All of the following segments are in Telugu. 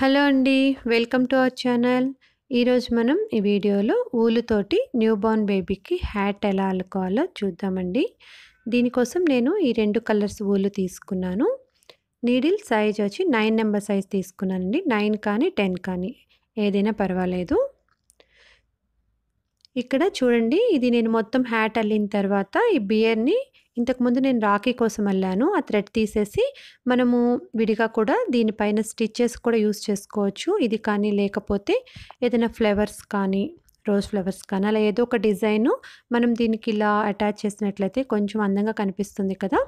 హలో అండి వెల్కమ్ టు అవర్ ఛానల్ ఈరోజు మనం ఈ వీడియోలో ఊలుతోటి న్యూబార్న్ బేబీకి హ్యాట్ ఎలా అల్లుకోవాలో చూద్దామండి దీనికోసం నేను ఈ రెండు కలర్స్ ఊలు తీసుకున్నాను నీడిల్ సైజ్ వచ్చి నైన్ నెంబర్ సైజ్ తీసుకున్నానండి నైన్ కానీ టెన్ కానీ ఏదైనా పర్వాలేదు ఇక్కడ చూడండి ఇది నేను మొత్తం హ్యాట్ అల్లిన తర్వాత ఈ బియర్ని ఇంతకుముందు నేను రాఖీ కోసం వెళ్ళాను ఆ థ్రెడ్ తీసేసి మనము విడిగా కూడా దీనిపైన స్టిచ్చెస్ కూడా యూస్ చేసుకోవచ్చు ఇది కానీ లేకపోతే ఏదైనా ఫ్లేవర్స్ కానీ రోజ్ ఫ్లవర్స్ కానీ అలా ఏదో ఒక డిజైన్ మనం దీనికి ఇలా అటాచ్ చేసినట్లయితే కొంచెం అందంగా కనిపిస్తుంది కదా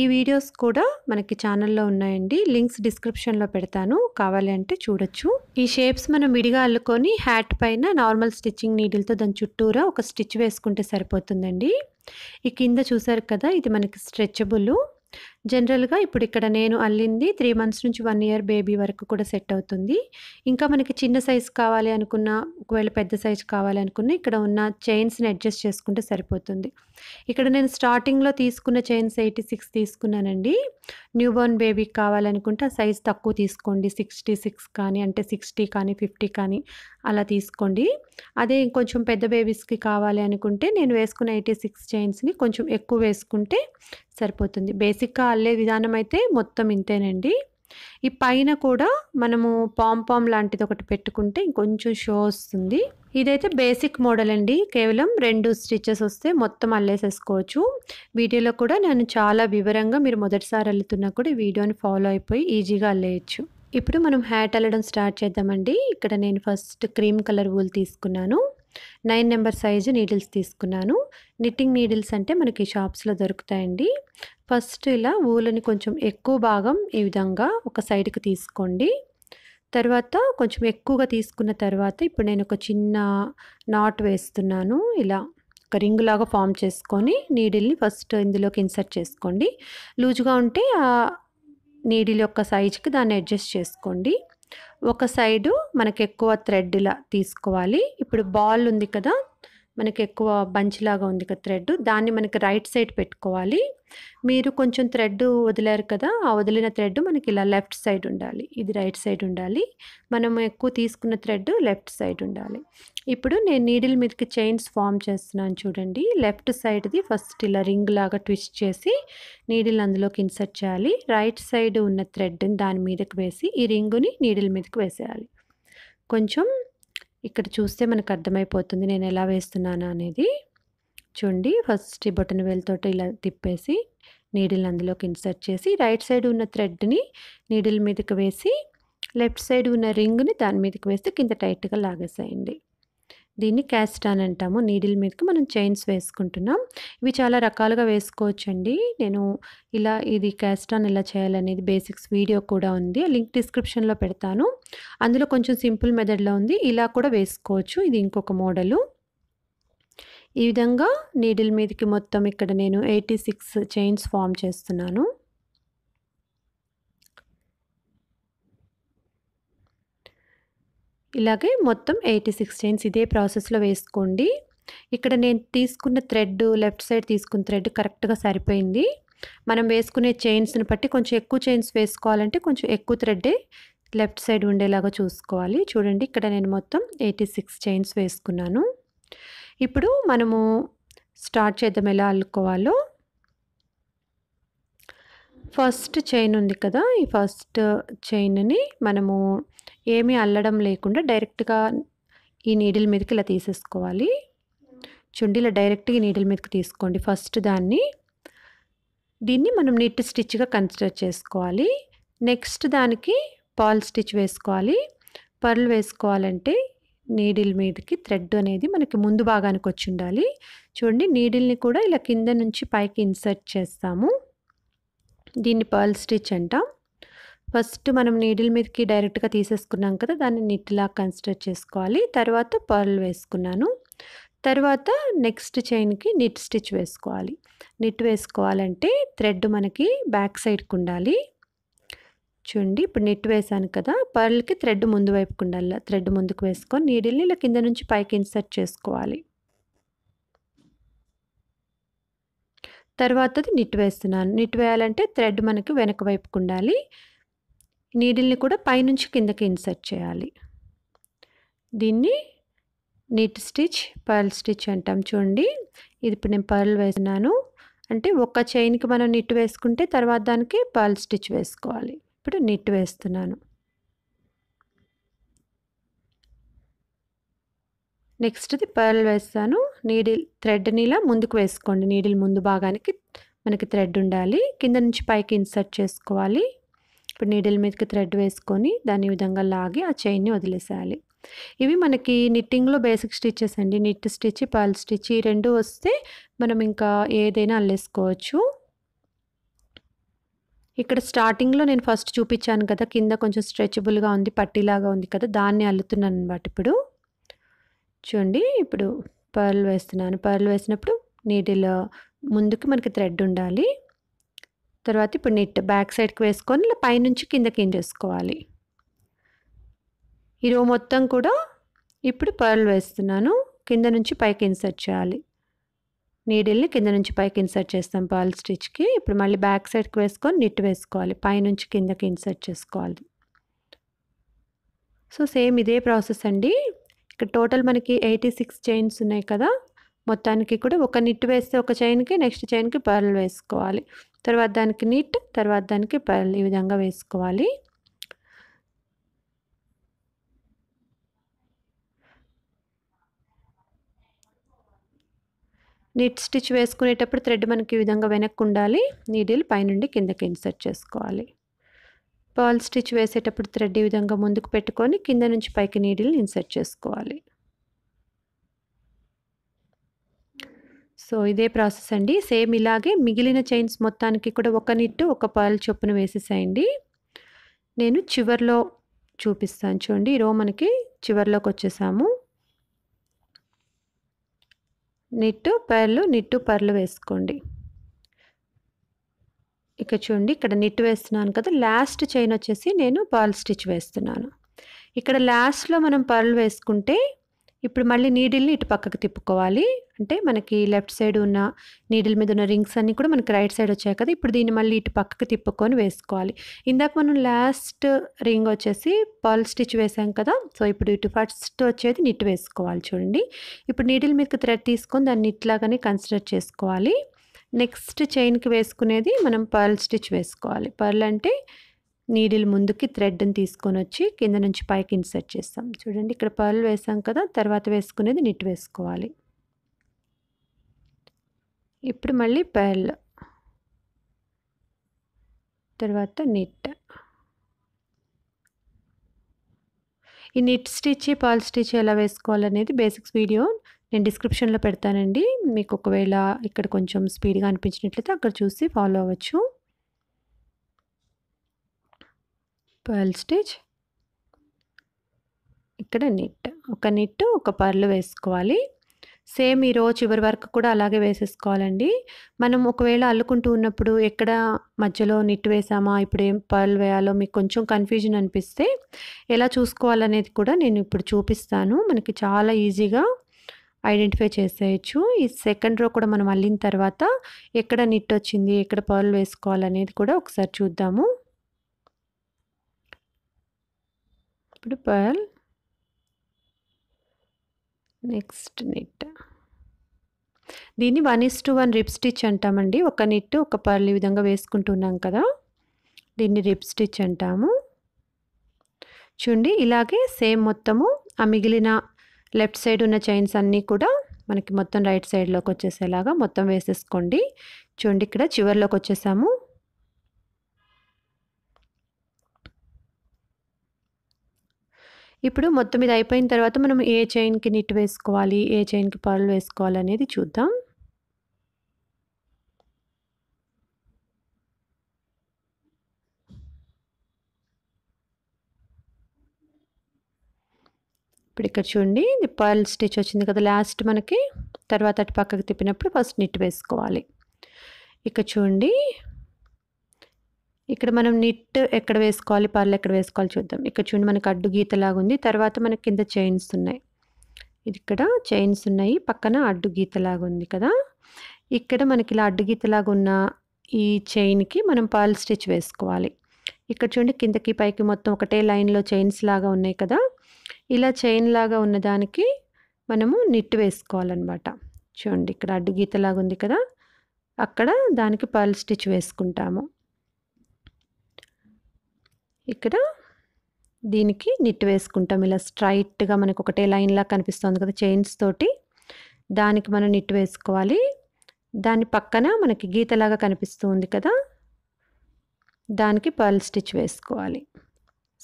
ఈ వీడియోస్ కూడా మనకి ఛానల్లో ఉన్నాయండి లింక్స్ డిస్క్రిప్షన్లో పెడతాను కావాలి అంటే చూడొచ్చు ఈ షేప్స్ మనం విడిగా అల్లుకొని హ్యాట్ పైన నార్మల్ స్టిచ్చింగ్ నీడిల్తో దాని చుట్టూరా ఒక స్టిచ్ వేసుకుంటే సరిపోతుందండి ఈ కింద చూసారు కదా ఇది మనకి స్ట్రెచబుల్ జనరల్గా ఇప్పుడు ఇక్కడ నేను అల్లింది త్రీ మంత్స్ నుంచి వన్ ఇయర్ బేబీ వరకు కూడా సెట్ అవుతుంది ఇంకా మనకి చిన్న సైజ్ కావాలి అనుకున్న ఒకవేళ పెద్ద సైజ్ కావాలి అనుకున్న ఇక్కడ ఉన్న చైన్స్ని అడ్జస్ట్ చేసుకుంటే సరిపోతుంది ఇక్కడ నేను స్టార్టింగ్లో తీసుకున్న చైన్స్ ఎయిటీ సిక్స్ తీసుకున్నానండి న్యూ బోర్న్ బేబీకి కావాలనుకుంటే ఆ సైజ్ తక్కువ తీసుకోండి సిక్స్టీ సిక్స్ కానీ అంటే సిక్స్టీ కానీ ఫిఫ్టీ కానీ అలా తీసుకోండి అదే ఇంకొంచెం పెద్ద బేబీస్కి కావాలి అనుకుంటే నేను వేసుకున్న ఎయిటీ సిక్స్ చైన్స్ని కొంచెం ఎక్కువ వేసుకుంటే సరిపోతుంది బేసిక్గా అల్లే విధానం అయితే మొత్తం ఇంతేనండి ఈ పైన కూడా మనము పాంపామ్ లాంటిది ఒకటి పెట్టుకుంటే ఇంకొంచెం షో వస్తుంది ఇదైతే బేసిక్ మోడల్ అండి కేవలం రెండు స్టిచ్చెస్ వస్తే మొత్తం అల్లేసేసుకోవచ్చు వీడియోలో కూడా నేను చాలా వివరంగా మీరు మొదటిసారి అల్లుతున్నా కూడా వీడియోని ఫాలో అయిపోయి ఈజీగా అల్లేయచ్చు ఇప్పుడు మనం హ్యాట్ అల్లడం స్టార్ట్ చేద్దామండి ఇక్కడ నేను ఫస్ట్ క్రీమ్ కలర్ వూల్ తీసుకున్నాను నైన్ నెంబర్ సైజు నీడిల్స్ తీసుకున్నాను నిట్టింగ్ నీడిల్స్ అంటే మనకి షాప్స్లో దొరుకుతాయండి ఫస్ట్ ఇలా ఊలని కొంచెం ఎక్కువ భాగం ఈ విధంగా ఒక సైడ్కి తీసుకోండి తర్వాత కొంచెం ఎక్కువగా తీసుకున్న తర్వాత ఇప్పుడు నేను ఒక చిన్న నాట్ వేస్తున్నాను ఇలా ఒక రింగ్ లాగా ఫామ్ చేసుకొని నీడిల్ని ఫస్ట్ ఇందులోకి ఇన్సర్ట్ చేసుకోండి లూజ్గా ఉంటే నీడిల్ యొక్క సైజుకి దాన్ని అడ్జస్ట్ చేసుకోండి ఒక సైడు మనకు ఎక్కువ థ్రెడ్లా తీసుకోవాలి ఇప్పుడు బాల్ ఉంది కదా మనకి ఎక్కువ బంచిలాగా ఉంది కదా థ్రెడ్ దాన్ని మనకి రైట్ సైడ్ పెట్టుకోవాలి మీరు కొంచెం థ్రెడ్ వదిలారు కదా ఆ వదిలిన థ్రెడ్ మనకి ఇలా లెఫ్ట్ సైడ్ ఉండాలి ఇది రైట్ సైడ్ ఉండాలి మనం ఎక్కువ తీసుకున్న థ్రెడ్ లెఫ్ట్ సైడ్ ఉండాలి ఇప్పుడు నేను నీడిల్ మీదకి చైన్స్ ఫామ్ చేస్తున్నాను చూడండి లెఫ్ట్ సైడ్ది ఫస్ట్ ఇలా రింగ్ లాగా ట్విస్ట్ చేసి నీడిల్ అందులోకి ఇన్సర్ట్ చేయాలి రైట్ సైడ్ ఉన్న థ్రెడ్ని దాని మీదకి వేసి ఈ రింగుని నీడిల్ మీదకి వేసేయాలి కొంచెం ఇక్కడ చూస్తే మనకు అర్థమైపోతుంది నేను ఎలా వేస్తున్నాను అనేది చూడండి ఫస్ట్ ఈ బొటన వేలుతోటి ఇలా తిప్పేసి నీడిల్ అందులోకి ఇన్సర్ట్ చేసి రైట్ సైడ్ ఉన్న థ్రెడ్ని నీడిల్ మీదకి వేసి లెఫ్ట్ సైడ్ ఉన్న రింగ్ని దాని మీదకి వేస్తే కింద టైట్గా లాగేసేయండి దీన్ని క్యాస్టాన్ అంటాము నీడిల్ మీదకి మనం చైన్స్ వేసుకుంటున్నాం ఇవి చాలా రకాలుగా వేసుకోవచ్చండి నేను ఇలా ఇది క్యాస్టాన్ ఎలా చేయాలనేది బేసిక్స్ వీడియో కూడా ఉంది లింక్ డిస్క్రిప్షన్లో పెడతాను అందులో కొంచెం సింపుల్ మెథడ్లో ఉంది ఇలా కూడా వేసుకోవచ్చు ఇది ఇంకొక మోడలు ఈ విధంగా నీడిల్ మీదకి మొత్తం ఇక్కడ నేను ఎయిటీ సిక్స్ చైన్స్ ఫామ్ చేస్తున్నాను ఇలాగే మొత్తం ఎయిటీ సిక్స్ చైన్స్ ఇదే ప్రాసెస్లో వేసుకోండి ఇక్కడ నేను తీసుకున్న థ్రెడ్ లెఫ్ట్ సైడ్ తీసుకున్న థ్రెడ్ కరెక్ట్గా సరిపోయింది మనం వేసుకునే చైన్స్ని బట్టి కొంచెం ఎక్కువ చైన్స్ వేసుకోవాలంటే కొంచెం ఎక్కువ థ్రెడ్డే లెఫ్ట్ సైడ్ ఉండేలాగా చూసుకోవాలి చూడండి ఇక్కడ నేను మొత్తం ఎయిటీ సిక్స్ చైన్స్ వేసుకున్నాను ఇప్పుడు మనము స్టార్ట్ చేద్దాం ఎలా అల్లుకోవాలో ఫస్ట్ చైన్ ఉంది కదా ఈ ఫస్ట్ చైన్ని మనము ఏమీ అల్లడం లేకుండా డైరెక్ట్గా ఈ నీడిల్ మీదకి ఇలా తీసేసుకోవాలి చుండి ఇలా డైరెక్ట్గా ఈ నీడిల్ మీదకి తీసుకోండి ఫస్ట్ దాన్ని దీన్ని మనం నిట్ స్టిచ్గా కన్సిడర్ చేసుకోవాలి నెక్స్ట్ దానికి పాల్ స్టిచ్ వేసుకోవాలి పర్లు వేసుకోవాలంటే నీడిల్ మీదకి థ్రెడ్ అనేది మనకి ముందు భాగానికి వచ్చి ఉండాలి చూడండి నీడిల్ని కూడా ఇలా కింద నుంచి పైకి ఇన్సర్ట్ చేస్తాము దీన్ని పర్ల్ స్టిచ్ అంటాం ఫస్ట్ మనం నీడిల్ మీదకి డైరెక్ట్గా తీసేసుకున్నాం కదా దాన్ని నిట్లా కన్సిడర్ చేసుకోవాలి తర్వాత పర్ల్ వేసుకున్నాను తర్వాత నెక్స్ట్ చైన్కి నిట్ స్టిచ్ వేసుకోవాలి నిట్ వేసుకోవాలంటే థ్రెడ్ మనకి బ్యాక్ సైడ్కి ఉండాలి చూడండి ఇప్పుడు నిట్ వేసాను కదా పర్ల్కి థ్రెడ్ ముందు వైపుకు ఉండాలి థ్రెడ్ ముందుకు వేసుకొని నీడిల్ని ఇలా కింద నుంచి పైకి ఇన్సర్ట్ చేసుకోవాలి తర్వాతది నిట్ వేస్తున్నాను నిట్ వేయాలంటే థ్రెడ్ మనకి వెనక వైపుకు ఉండాలి నీడిల్ని కూడా పైనుంచి కిందకి ఇన్సర్ట్ చేయాలి దీన్ని నీట్ స్టిచ్ పర్ల్ స్టిచ్ అంటాం చూడండి ఇది ఇప్పుడు నేను పర్ల్ వేసినాను అంటే ఒక్క చైన్కి మనం నిట్ వేసుకుంటే తర్వాత దానికి పర్ల్ స్టిచ్ వేసుకోవాలి ఇప్పుడు నిట్ వేస్తున్నాను నెక్స్ట్ది పర్ల్ వేస్తాను నీడిల్ థ్రెడ్ని ఇలా ముందుకు వేసుకోండి నీడిల్ ముందు భాగానికి మనకి థ్రెడ్ ఉండాలి కింద నుంచి పైకి ఇన్సర్ట్ చేసుకోవాలి ఇప్పుడు నీడిల్ మీదకి థ్రెడ్ వేసుకొని దాని విధంగా లాగి ఆ చైన్ని వదిలేసేయాలి ఇవి మనకి నిట్టింగ్లో బేసిక్ స్టిచ్చెస్ అండి నిట్ స్టిచ్ పర్ల్ స్టిచ్ ఈ రెండు వస్తే మనం ఇంకా ఏదైనా అల్లేసుకోవచ్చు ఇక్కడ స్టార్టింగ్లో నేను ఫస్ట్ చూపించాను కదా కింద కొంచెం స్ట్రెచబుల్గా ఉంది పట్టిలాగా ఉంది కదా దాన్ని అల్లుతున్నాను అనమాట ఇప్పుడు చూడండి ఇప్పుడు పర్లు వేస్తున్నాను పర్లు వేసినప్పుడు నీటిలో ముందుకి మనకి థ్రెడ్ ఉండాలి తర్వాత ఇప్పుడు నీట్ బ్యాక్ సైడ్కి వేసుకొని ఇలా పైనుంచి కిందకి ఏం చేసుకోవాలి ఈ రో మొత్తం కూడా ఇప్పుడు పర్లు వేస్తున్నాను కింద నుంచి పైకి ఇన్సర్ట్ చేయాలి నీడిల్ని కింద నుంచి పైకి ఇన్సర్ట్ చేస్తాం పర్ల్ స్టిచ్కి ఇప్పుడు మళ్ళీ బ్యాక్ సైడ్కి వేసుకొని నిట్ వేసుకోవాలి పైనుంచి కిందకి ఇన్సర్ట్ చేసుకోవాలి సో సేమ్ ఇదే ప్రాసెస్ అండి టోటల్ మనకి ఎయిటీ సిక్స్ చైన్స్ ఉన్నాయి కదా మొత్తానికి కూడా ఒక నిట్ వేస్తే ఒక చైన్కి నెక్స్ట్ చైన్కి పర్ల్ వేసుకోవాలి తర్వాత దానికి నిట్ తర్వాత దానికి పర్ల్ ఈ విధంగా వేసుకోవాలి నిట్ స్టిచ్ వేసుకునేటప్పుడు థ్రెడ్ మనకి ఈ విధంగా వెనక్కి ఉండాలి నీడిల్ పైనుండి కిందకి ఇన్సర్ట్ చేసుకోవాలి పాల్ స్టిచ్ వేసేటప్పుడు థ్రెడ్ ఈ విధంగా ముందుకు పెట్టుకొని కింద నుంచి పైకి నీడిల్ని ఇన్సర్ట్ చేసుకోవాలి సో ఇదే ప్రాసెస్ అండి సేమ్ ఇలాగే మిగిలిన చైన్స్ మొత్తానికి కూడా ఒక నిట్టు ఒక పాల్ చొప్పున వేసేసేయండి నేను చివర్లో చూపిస్తాను చూడండి రో మనకి చివర్లోకి వచ్చేసాము నిట్టు పర్లు నిట్టు పర్లు వేసుకోండి ఇక్కడ చూడండి ఇక్కడ నిట్ వేస్తున్నాను కదా లాస్ట్ చైన్ వచ్చేసి నేను పర్ల్ స్టిచ్ వేస్తున్నాను ఇక్కడ లాస్ట్లో మనం పర్ల్ వేసుకుంటే ఇప్పుడు మళ్ళీ నీడిల్ని ఇటు పక్కకు తిప్పుకోవాలి అంటే మనకి లెఫ్ట్ సైడ్ ఉన్న నీడిల్ మీద ఉన్న రింగ్స్ అన్నీ కూడా మనకి రైట్ సైడ్ వచ్చాయి కదా ఇప్పుడు దీన్ని మళ్ళీ ఇటు పక్కకు తిప్పుకొని వేసుకోవాలి ఇందాక మనం లాస్ట్ రింగ్ వచ్చేసి పర్ల్ స్టిచ్ వేసాం కదా సో ఇప్పుడు ఇటు ఫస్ట్ వచ్చేది నిట్ వేసుకోవాలి చూడండి ఇప్పుడు నీడిల్ మీదకి థ్రెడ్ తీసుకొని దాన్ని నిట్లాగానే కన్సిడర్ చేసుకోవాలి నెక్స్ట్ చైన్కి వేసుకునేది మనం పర్ల్ స్టిచ్ వేసుకోవాలి పర్ల్ అంటే నీడిల్ ముందుకి థ్రెడ్ని తీసుకొని వచ్చి కింద నుంచి పైకి ఇన్సర్ట్ చేస్తాం చూడండి ఇక్కడ పర్ల్ వేసాం కదా తర్వాత వేసుకునేది నిట్ వేసుకోవాలి ఇప్పుడు మళ్ళీ పర్ల్ తర్వాత నిట్ ఈ నిట్ స్టిచ్ పాల్ స్టిచ్ ఎలా వేసుకోవాలనేది బేసిక్స్ వీడియో నేను డిస్క్రిప్షన్లో పెడతానండి మీకు ఒకవేళ ఇక్కడ కొంచెం స్పీడ్గా అనిపించినట్లయితే అక్కడ చూసి ఫాలో అవ్వచ్చు పర్ల్ స్టిచ్ ఇక్కడ నిట్ ఒక నిట్ ఒక పర్లు వేసుకోవాలి సేమ్ ఈ రోజు చివరి వరకు కూడా అలాగే వేసేసుకోవాలండి మనం ఒకవేళ అల్లుకుంటూ ఉన్నప్పుడు ఎక్కడ మధ్యలో నిట్ వేసామా ఇప్పుడు ఏం పర్లు వేయాలో మీకు కొంచెం కన్ఫ్యూజన్ అనిపిస్తే ఎలా చూసుకోవాలనేది కూడా నేను ఇప్పుడు చూపిస్తాను మనకి చాలా ఈజీగా ఐడెంటిఫై చేసేయచ్చు ఈ సెకండ్ రో కూడా మనం అల్లిన తర్వాత ఎక్కడ నిట్ వచ్చింది ఎక్కడ పర్లు వేసుకోవాలనేది కూడా ఒకసారి చూద్దాము ఇప్పుడు పర్ల్ నెక్స్ట్ నిట్ దీన్ని one is to one rib stitch అంటామండి ఒక నిట్ ఒక పర్ల్ ఈ విధంగా వేసుకుంటున్నాం కదా దీన్ని రిప్ స్టిచ్ అంటాము చూడండి ఇలాగే సేమ్ మొత్తము ఆ మిగిలిన లెఫ్ట్ సైడ్ ఉన్న చైన్స్ అన్నీ కూడా మనకి మొత్తం రైట్ సైడ్లోకి వచ్చేసేలాగా మొత్తం వేసేసుకోండి చూడండి ఇక్కడ చివరిలోకి వచ్చేసాము ఇప్పుడు మొత్తం ఇది అయిపోయిన తర్వాత మనం ఏ చైన్కి నిట్ వేసుకోవాలి ఏ చైన్కి పర్లు వేసుకోవాలి అనేది చూద్దాం ఇప్పుడు ఇక్కడ చూడండి ఇది పర్ల్ స్టిచ్ వచ్చింది కదా లాస్ట్ మనకి తర్వాత అటు పక్కకు తిప్పినప్పుడు ఫస్ట్ నిట్ వేసుకోవాలి ఇక్కడ చూడండి ఇక్కడ మనం నిట్ ఎక్కడ వేసుకోవాలి పర్లు ఎక్కడ వేసుకోవాలి చూద్దాం ఇక్కడ చూడండి మనకి అడ్డు గీతలాగా ఉంది తర్వాత మనకి కింద చైన్స్ ఉన్నాయి ఇది ఇక్కడ చైన్స్ ఉన్నాయి పక్కన అడ్డు గీతలాగా ఉంది కదా ఇక్కడ మనకి ఇలా అడ్డు గీతలాగా ఉన్న ఈ చైన్కి మనం పర్ల్ స్టిచ్ వేసుకోవాలి ఇక్కడ చూడండి కిందకి పైకి మొత్తం ఒకటే లైన్లో చైన్స్ లాగా ఉన్నాయి కదా ఇలా చైన్ లాగా ఉన్నదానికి మనము నిట్ వేసుకోవాలన్నమాట చూడండి ఇక్కడ అడ్డు గీతలాగా ఉంది కదా అక్కడ దానికి పర్ల్ స్టిచ్ వేసుకుంటాము ఇక్కడ దీనికి నిట్ వేసుకుంటాం ఇలా స్ట్రైట్గా మనకు ఒకటే లైన్లా కనిపిస్తుంది కదా చైన్స్ తోటి దానికి మనం నిట్ వేసుకోవాలి దాని పక్కన మనకి గీతలాగా కనిపిస్తుంది కదా దానికి పర్ల్ స్టిచ్ వేసుకోవాలి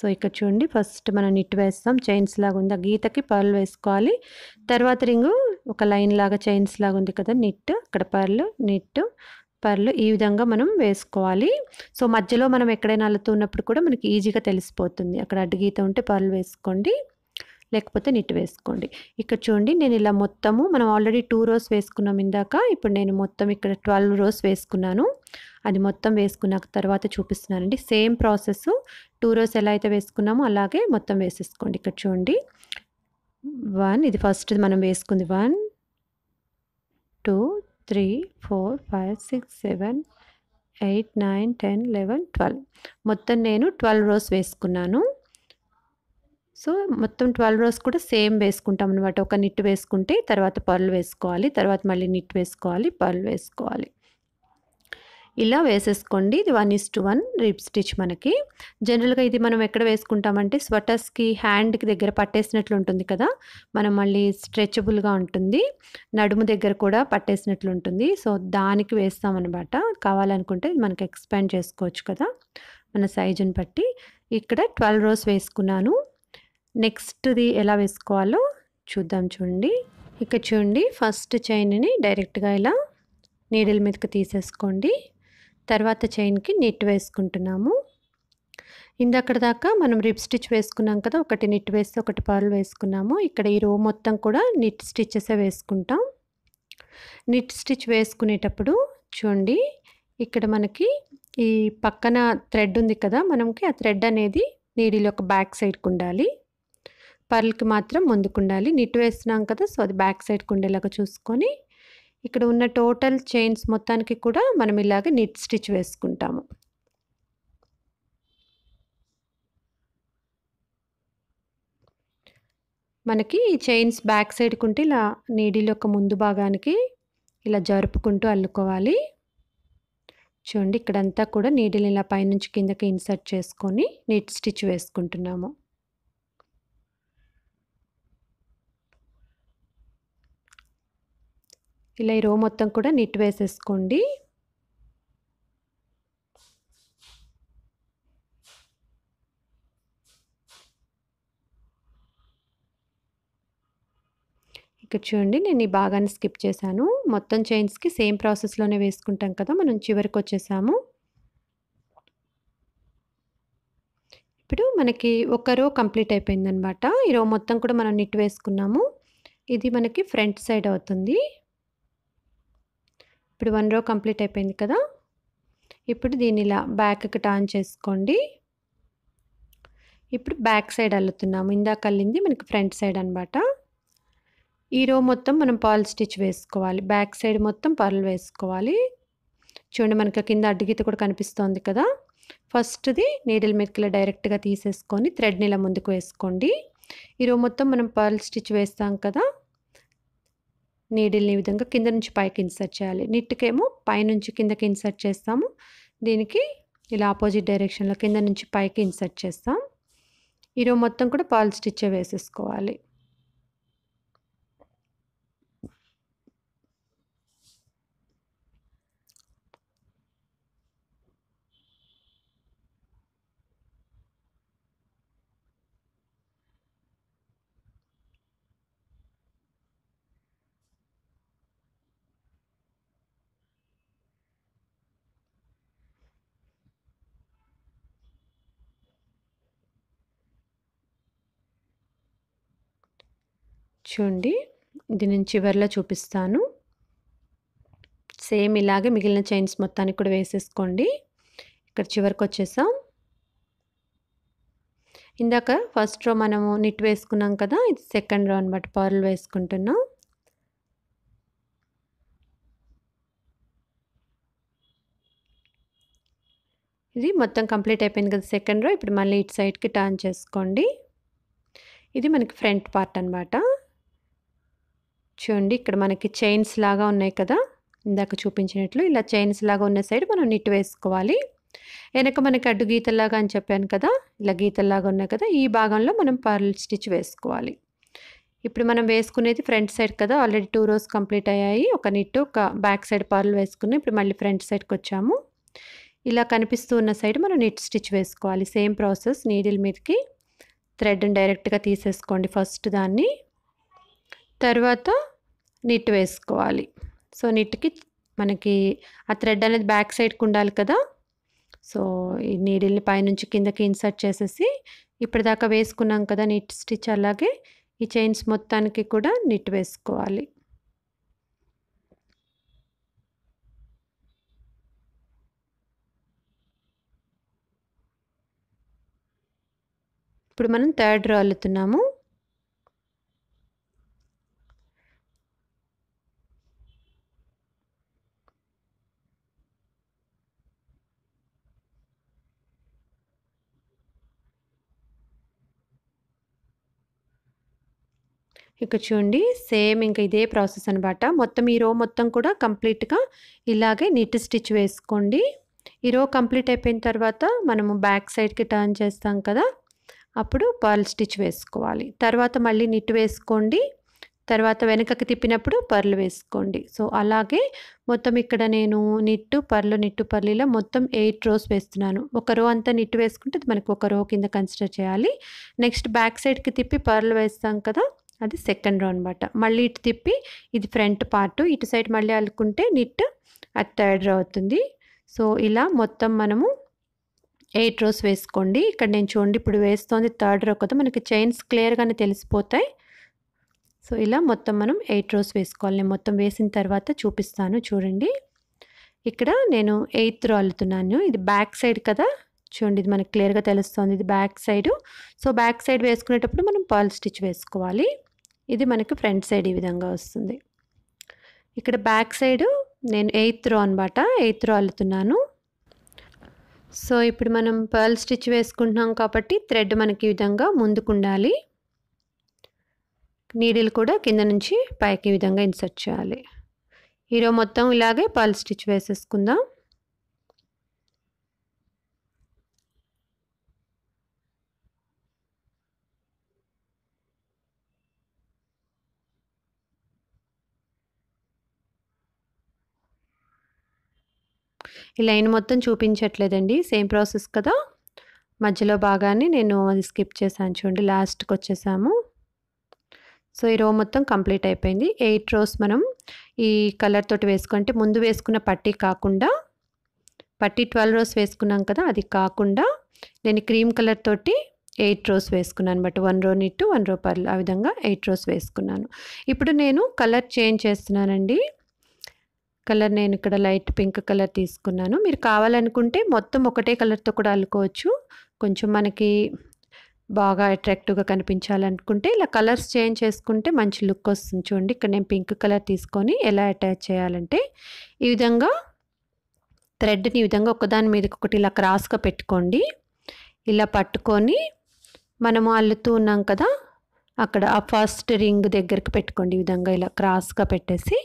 సో ఇక్కడ చూడండి ఫస్ట్ మనం నిట్ వేస్తాం చైన్స్ లాగా ఉంది ఆ గీతకి పర్లు వేసుకోవాలి తర్వాత రింగు ఒక లైన్ లాగా చైన్స్ లాగా ఉంది కదా నిట్ అక్కడ పర్లు నిట్ పర్లు ఈ విధంగా మనం వేసుకోవాలి సో మధ్యలో మనం ఎక్కడైనా అల్లుతున్నప్పుడు కూడా మనకి ఈజీగా తెలిసిపోతుంది అక్కడ అడ్డు గీత ఉంటే పర్లు వేసుకోండి లేకపోతే నిట్ వేసుకోండి ఇక్కడ చూడండి నేను ఇలా మొత్తము మనం ఆల్రెడీ టూ రోస్ వేసుకున్నాం ఇందాక ఇప్పుడు నేను మొత్తం ఇక్కడ ట్వెల్వ్ రోస్ వేసుకున్నాను అది మొత్తం వేసుకున్నాక తర్వాత చూపిస్తున్నానండి సేమ్ ప్రాసెస్ టూ రోస్ ఎలా అయితే వేసుకున్నామో అలాగే మొత్తం వేసేసుకోండి ఇక్కడ చూడండి వన్ ఇది ఫస్ట్ మనం వేసుకుంది one two three four five six seven eight nine ten eleven twelve మొత్తం నేను ట్వెల్వ్ రోస్ వేసుకున్నాను సో మొత్తం ట్వెల్వ్ రోస్ కూడా సేమ్ వేసుకుంటాం అనమాట ఒక నిట్ వేసుకుంటే తర్వాత పర్లు వేసుకోవాలి తర్వాత మళ్ళీ నిట్ వేసుకోవాలి పర్లు వేసుకోవాలి ఇలా వేసేసుకోండి ఇది one is to one rib stitch మనకి జనరల్గా ఇది మనం ఎక్కడ వేసుకుంటామంటే స్వెటర్స్కి హ్యాండ్కి దగ్గర పట్టేసినట్లు ఉంటుంది కదా మనం మళ్ళీ స్ట్రెచబుల్గా ఉంటుంది నడుము దగ్గర కూడా పట్టేసినట్లు ఉంటుంది సో దానికి వేస్తామన్నమాట కావాలనుకుంటే మనకి ఎక్స్పాండ్ చేసుకోవచ్చు కదా మన సైజుని బట్టి ఇక్కడ ట్వెల్వ్ రోస్ వేసుకున్నాను నెక్స్ట్ది ఎలా వేసుకోవాలో చూద్దాం చూడండి ఇక్కడ చూడండి ఫస్ట్ చైన్ని డైరెక్ట్గా ఇలా నీడిల్ మీదకి తీసేసుకోండి తర్వాత చైన్కి నిట్ వేసుకుంటున్నాము ఇందక్కడ దాకా మనం రిప్ స్టిచ్ వేసుకున్నాం కదా ఒకటి నిట్ వేసి ఒకటి పాలు వేసుకున్నాము ఇక్కడ ఈ రో మొత్తం కూడా నిట్ స్టిచ్చెసే వేసుకుంటాం నిట్ స్టిచ్ వేసుకునేటప్పుడు చూడండి ఇక్కడ మనకి ఈ పక్కన థ్రెడ్ ఉంది కదా మనకి ఆ థ్రెడ్ అనేది నీడిలో ఒక బ్యాక్ సైడ్కి ఉండాలి పర్లకి మాత్రం ముందుకుండాలి నిట్ వేస్తున్నాం కదా సో అది బ్యాక్ సైడ్కి ఉండేలాగా చూసుకొని ఇక్కడ ఉన్న టోటల్ చైన్స్ మొత్తానికి కూడా మనం ఇలాగే నిట్ స్టిచ్ వేసుకుంటాము మనకి ఈ చైన్స్ బ్యాక్ సైడ్కి ఉంటే ఇలా నీడిల్ యొక్క ముందు భాగానికి ఇలా జరుపుకుంటూ అల్లుకోవాలి చూడండి ఇక్కడంతా కూడా నీడిల్ ఇలా పైనుంచి కిందకి ఇన్సర్ట్ చేసుకొని నీట్ స్టిచ్ వేసుకుంటున్నాము ఇలా ఈ రో మొత్తం కూడా నిట్ వేసేసుకోండి ఇక్కడ చూడండి నేను ఈ భాగాన్ని స్కిప్ చేశాను మొత్తం చైన్స్కి సేమ్ ప్రాసెస్లోనే వేసుకుంటాం కదా మనం చివరికి వచ్చేసాము ఇప్పుడు మనకి ఒక రో కంప్లీట్ అయిపోయిందనమాట ఈ రో మొత్తం కూడా మనం నిట్ వేసుకున్నాము ఇది మనకి ఫ్రంట్ సైడ్ అవుతుంది ఇప్పుడు వన్ రో కంప్లీట్ అయిపోయింది కదా ఇప్పుడు దీన్ని ఇలా బ్యాక్కి టర్న్ చేసుకోండి ఇప్పుడు బ్యాక్ సైడ్ అల్లుతున్నాము ఇందాక అల్లింది మనకి ఫ్రంట్ సైడ్ అనమాట ఈ రో మొత్తం మనం పర్ల్ స్టిచ్ వేసుకోవాలి బ్యాక్ సైడ్ మొత్తం పర్లు వేసుకోవాలి చూడండి మనకి కింద అడ్డుగీత కూడా కనిపిస్తోంది కదా ఫస్ట్ది నీడిల్ మెతికిలా డైరెక్ట్గా తీసేసుకొని థ్రెడ్ని ఇలా ముందుకు వేసుకోండి ఈ రో మొత్తం మనం పర్ల్ స్టిచ్ వేస్తాం కదా నీడిల్ని ఈ విధంగా కింద నుంచి పైకి ఇన్సర్ట్ చేయాలి నిట్టుకేమో పైనుంచి కిందకి ఇన్సర్ట్ చేస్తాము దీనికి ఇలా ఆపోజిట్ డైరెక్షన్లో కింద నుంచి పైకి ఇన్సర్ట్ చేస్తాం ఈరోజు మొత్తం కూడా పాల్ స్టిచ్ వేసేసుకోవాలి చూడండి ఇది నేను చివరిలో చూపిస్తాను సేమ్ ఇలాగే మిగిలిన చైన్స్ మొత్తానికి కూడా వేసేసుకోండి ఇక్కడ చివరికి వచ్చేసాం ఇందాక ఫస్ట్ రో మనము నిట్ వేసుకున్నాం కదా ఇది సెకండ్ రో అనమాట పర్ల్ వేసుకుంటున్నాం ఇది మొత్తం కంప్లీట్ అయిపోయింది కదా సెకండ్ రో ఇప్పుడు మళ్ళీ ఇటు సైడ్కి టర్న్ చేసుకోండి ఇది మనకి ఫ్రంట్ పార్ట్ అనమాట చూడండి ఇక్కడ మనకి చైన్స్ లాగా ఉన్నాయి కదా ఇందాక చూపించినట్లు ఇలా చైన్స్ లాగా ఉన్న సైడ్ మనం నిట్ వేసుకోవాలి వెనక మనకి అడ్డు గీతల్లాగా అని చెప్పాను కదా ఇలా గీతల్లాగా ఉన్నాయి కదా ఈ భాగంలో మనం పర్ల్ స్టిచ్ వేసుకోవాలి ఇప్పుడు మనం వేసుకునేది ఫ్రంట్ సైడ్ కదా ఆల్రెడీ టూ రోస్ కంప్లీట్ అయ్యాయి ఒక నిట్టు ఒక బ్యాక్ సైడ్ పర్ల్ వేసుకున్నాం ఇప్పుడు మళ్ళీ ఫ్రంట్ సైడ్కి వచ్చాము ఇలా కనిపిస్తూ ఉన్న సైడ్ మనం నిట్ స్టిచ్ వేసుకోవాలి సేమ్ ప్రాసెస్ నీడిల్ మీదకి థ్రెడ్ని డైరెక్ట్గా తీసేసుకోండి ఫస్ట్ దాన్ని తర్వాత నిట్ వేసుకోవాలి సో నిట్కి మనకి ఆ థ్రెడ్ అనేది బ్యాక్ సైడ్కి ఉండాలి కదా సో ఈ నీడిల్ని పైనుంచి కిందకి ఇన్సర్ట్ చేసేసి ఇప్పటిదాకా వేసుకున్నాం కదా నిట్ స్టిచ్ అలాగే ఈ చైన్స్ మొత్తానికి కూడా నిట్ వేసుకోవాలి ఇప్పుడు మనం థర్డ్ రో అల్లుతున్నాము ఇక్కడ చూడండి సేమ్ ఇంకా ఇదే ప్రాసెస్ అనమాట మొత్తం ఈ రో మొత్తం కూడా కంప్లీట్గా ఇలాగే నీట్ స్టిచ్ వేసుకోండి ఈ రో కంప్లీట్ అయిపోయిన తర్వాత మనము బ్యాక్ సైడ్కి టర్న్ చేస్తాం కదా అప్పుడు పర్ల్ స్టిచ్ వేసుకోవాలి తర్వాత మళ్ళీ నిట్ వేసుకోండి తర్వాత వెనకకి తిప్పినప్పుడు పర్లు వేసుకోండి సో అలాగే మొత్తం ఇక్కడ నేను నిట్టు పర్లు నిట్టు పర్లీలో మొత్తం ఎయిట్ రోస్ వేస్తున్నాను ఒక రో అంతా నిట్టు వేసుకుంటే మనకు ఒక రో కింద కన్సిడర్ చేయాలి నెక్స్ట్ బ్యాక్ సైడ్కి తిప్పి పర్లు వేస్తాం కదా అది సెకండ్ రో అనమాట మళ్ళీ ఇటు తిప్పి ఇది ఫ్రంట్ పార్ట్ ఇటు సైడ్ మళ్ళీ అల్లుకుంటే నిట్ అది థర్డ్ రో అవుతుంది సో ఇలా మొత్తం మనము ఎయిట్ రోస్ వేసుకోండి ఇక్కడ నేను చూడండి ఇప్పుడు వేస్తోంది థర్డ్ రో కదా మనకి చైన్స్ క్లియర్గానే తెలిసిపోతాయి సో ఇలా మొత్తం మనం ఎయిట్ రోస్ వేసుకోవాలి నేను మొత్తం వేసిన తర్వాత చూపిస్తాను చూడండి ఇక్కడ నేను ఎయిత్ రో అల్లుతున్నాను ఇది బ్యాక్ సైడ్ కదా చూడండి ఇది మనకి క్లియర్గా తెలుస్తుంది ఇది back side so back side వేసుకునేటప్పుడు మనం పర్ల్ స్టిచ్ వేసుకోవాలి ఇది మనకి ఫ్రంట్ సైడ్ ఈ విధంగా వస్తుంది ఇక్కడ బ్యాక్ సైడ్ నేను ఎయిత్ రో అనమాట ఎయిత్ రో అల్లుతున్నాను సో ఇప్పుడు మనం పర్ల్ స్టిచ్ వేసుకుంటున్నాం కాబట్టి థ్రెడ్ మనకి ఈ విధంగా ముందుకుండాలి నీడిల్ కూడా కింద నుంచి పైకి విధంగా ఇన్సర్ట్ చేయాలి ఈరో మొత్తం ఇలాగే పర్ల్ స్టిచ్ వేసేసుకుందాం ఈ లైన్ మొత్తం చూపించట్లేదండి సేమ్ ప్రాసెస్ కదా మధ్యలో భాగాన్ని నేను అది స్కిప్ చేశాను చూడండి లాస్ట్కి వచ్చేసాము సో ఈ రో మొత్తం కంప్లీట్ అయిపోయింది ఎయిట్ రోస్ మనం ఈ కలర్ తోటి వేసుకుంటే ముందు వేసుకున్న పట్టీ కాకుండా పట్టీ ట్వెల్వ్ రోస్ వేసుకున్నాం కదా అది కాకుండా నేను క్రీమ్ కలర్ తోటి ఎయిట్ రోస్ వేసుకున్నాను అనమాట వన్ రో నిట్టు వన్ రో పర్లు ఆ విధంగా ఎయిట్ రోస్ వేసుకున్నాను ఇప్పుడు నేను కలర్ చేంజ్ చేస్తున్నానండి కలర్ నేను ఇక్కడ లైట్ పింక్ కలర్ తీసుకున్నాను మీరు కావాలనుకుంటే మొత్తం ఒకటే కలర్తో కూడా అల్లుకోవచ్చు కొంచెం మనకి బాగా అట్రాక్టివ్గా కనిపించాలనుకుంటే ఇలా కలర్స్ చేంజ్ చేసుకుంటే మంచి లుక్ వస్తుంది చూడండి ఇక్కడ నేను పింక్ కలర్ తీసుకొని ఎలా అటాచ్ చేయాలంటే ఈ విధంగా థ్రెడ్ని ఈ విధంగా ఒకదాని మీదకి ఒకటి ఇలా క్రాస్గా పెట్టుకోండి ఇలా పట్టుకొని మనము అల్లుతూ ఉన్నాం కదా అక్కడ ఆ ఫస్ట్ రింగ్ దగ్గరికి పెట్టుకోండి ఈ విధంగా ఇలా క్రాస్గా పెట్టేసి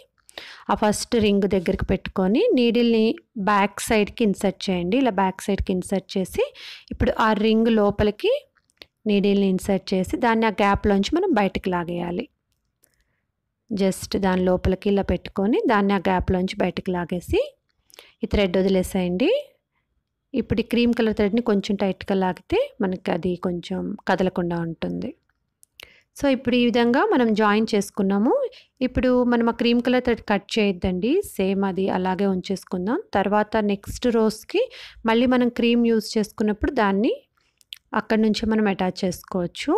ఆ ఫస్ట్ రింగ్ దగ్గరికి పెట్టుకొని నీడిల్ని బ్యాక్ సైడ్కి ఇన్సర్ట్ చేయండి ఇలా బ్యాక్ సైడ్కి ఇన్సర్ట్ చేసి ఇప్పుడు ఆ రింగ్ లోపలికి నీడిల్ని ఇన్సర్ట్ చేసి దాన్ని ఆ గ్యాప్లోంచి మనం బయటకు లాగేయాలి జస్ట్ దాని లోపలికి ఇలా పెట్టుకొని దాన్ని ఆ గ్యాప్లోంచి బయటకు లాగేసి ఈ థ్రెడ్ వదిలేసేయండి ఇప్పుడు ఈ క్రీమ్ కలర్ థ్రెడ్ని కొంచెం టైట్గా లాగితే మనకి అది కొంచెం కదలకుండా ఉంటుంది సో ఇప్పుడు ఈ విధంగా మనం జాయిన్ చేసుకున్నాము ఇప్పుడు మనం ఆ క్రీమ్ కలర్ కట్ చేయొద్దండి సేమ్ అది అలాగే ఉంచేసుకుందాం తర్వాత నెక్స్ట్ రోజుకి మళ్ళీ మనం క్రీమ్ యూజ్ చేసుకున్నప్పుడు దాన్ని అక్కడి నుంచి మనం అటాచ్ చేసుకోవచ్చు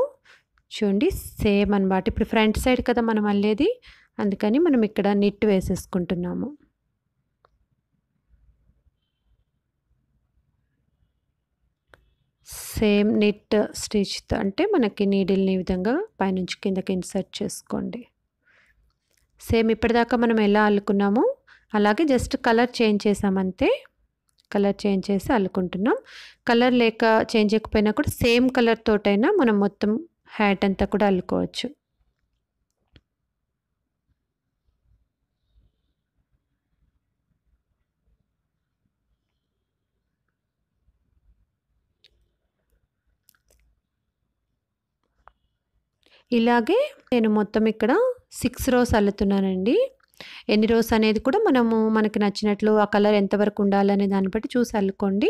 చూడండి సేమ్ అనమాట ఇప్పుడు ఫ్రంట్ సైడ్ కదా మనం అల్లేది అందుకని మనం ఇక్కడ నిట్ వేసేసుకుంటున్నాము సేమ్ నిట్ స్టిచ్తో అంటే మనకి నీడిల్ని ఈ విధంగా పైనుంచి కిందకి ఇన్సర్ట్ చేసుకోండి సేమ్ ఇప్పటిదాకా మనం ఎలా అల్లుకున్నామో అలాగే జస్ట్ కలర్ చేంజ్ చేసామంతే కలర్ చేంజ్ చేసి అల్లుకుంటున్నాం కలర్ లేక చేంజ్ చేయకపోయినా కూడా సేమ్ కలర్ తోటైనా మనం మొత్తం హ్యాట్ అంతా కూడా అల్లుకోవచ్చు ఇలాగే నేను మొత్తం ఇక్కడ సిక్స్ రోస్ అల్లుతున్నానండి ఎన్ని రోస్ అనేది కూడా మనము మనకి నచ్చినట్లు ఆ కలర్ ఎంతవరకు ఉండాలనే దాన్ని బట్టి చూసి అల్లుకోండి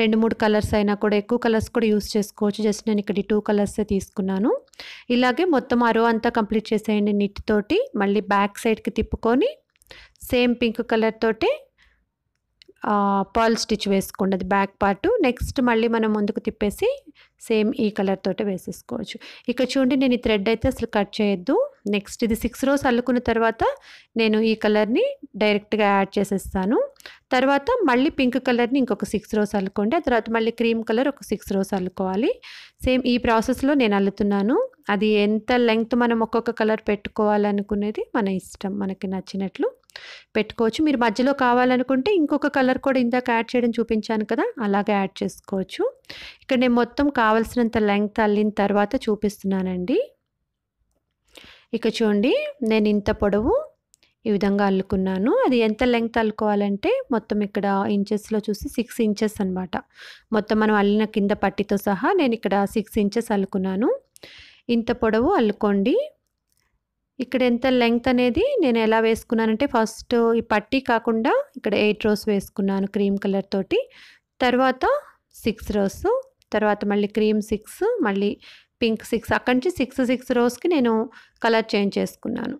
రెండు మూడు కలర్స్ అయినా కూడా ఎక్కువ కలర్స్ కూడా యూస్ చేసుకోవచ్చు జస్ట్ నేను ఇక్కడ టూ కలర్సే తీసుకున్నాను ఇలాగే మొత్తం ఆ రో అంతా కంప్లీట్ చేసేయండి తోటి మళ్ళీ బ్యాక్ సైడ్కి తిప్పుకొని సేమ్ పింక్ కలర్ తోటే పర్ల్ స్టిచ్ వేసుకున్నది బ్యాక్ పార్టు నెక్స్ట్ మళ్ళీ మనం ముందుకు తిప్పేసి సేమ్ ఈ కలర్ తోటి వేసేసుకోవచ్చు ఇక్కడ చూడండి నేను ఈ థ్రెడ్ అయితే అసలు కట్ చేయొద్దు నెక్స్ట్ ఇది సిక్స్ రోస్ అల్లుకున్న తర్వాత నేను ఈ కలర్ని డైరెక్ట్గా యాడ్ చేసేస్తాను తర్వాత మళ్ళీ పింక్ కలర్ని ఇంకొక సిక్స్ రోస్ అల్లుకోండి ఆ తర్వాత మళ్ళీ క్రీమ్ కలర్ ఒక సిక్స్ రోస్ అల్లుకోవాలి సేమ్ ఈ ప్రాసెస్లో నేను అల్లుతున్నాను అది ఎంత లెంగ్త్ మనం ఒక్కొక్క కలర్ పెట్టుకోవాలనుకునేది మన ఇష్టం మనకి నచ్చినట్లు పెట్టుకోవచ్చు మీరు మధ్యలో కావాలనుకుంటే ఇంకొక కలర్ కూడా ఇందాక యాడ్ చేయడం చూపించాను కదా అలాగే యాడ్ చేసుకోవచ్చు ఇక్కడ నేను మొత్తం కావలసినంత లెంగ్త్ అల్లిన తర్వాత చూపిస్తున్నానండి ఇక చూడండి నేను ఇంత పొడవు ఈ విధంగా అల్లుకున్నాను అది ఎంత లెంగ్త్ అల్లుకోవాలంటే మొత్తం ఇక్కడ ఇంచెస్లో చూసి సిక్స్ ఇంచెస్ అనమాట మొత్తం మనం అల్లిన కింద పట్టితో సహా నేను ఇక్కడ సిక్స్ ఇంచెస్ అల్లుకున్నాను ఇంత పొడవు అల్లుకోండి ఇక్కడ ఎంత లెంగ్త్ అనేది నేను ఎలా వేసుకున్నానంటే ఫస్ట్ ఈ పట్టీ కాకుండా ఇక్కడ ఎయిట్ రోస్ వేసుకున్నాను క్రీమ్ కలర్ తోటి తర్వాత సిక్స్ రోస్ తర్వాత మళ్ళీ క్రీమ్ సిక్స్ మళ్ళీ పింక్ సిక్స్ అక్కడి నుంచి సిక్స్ సిక్స్ రోస్కి నేను కలర్ చేంజ్ చేసుకున్నాను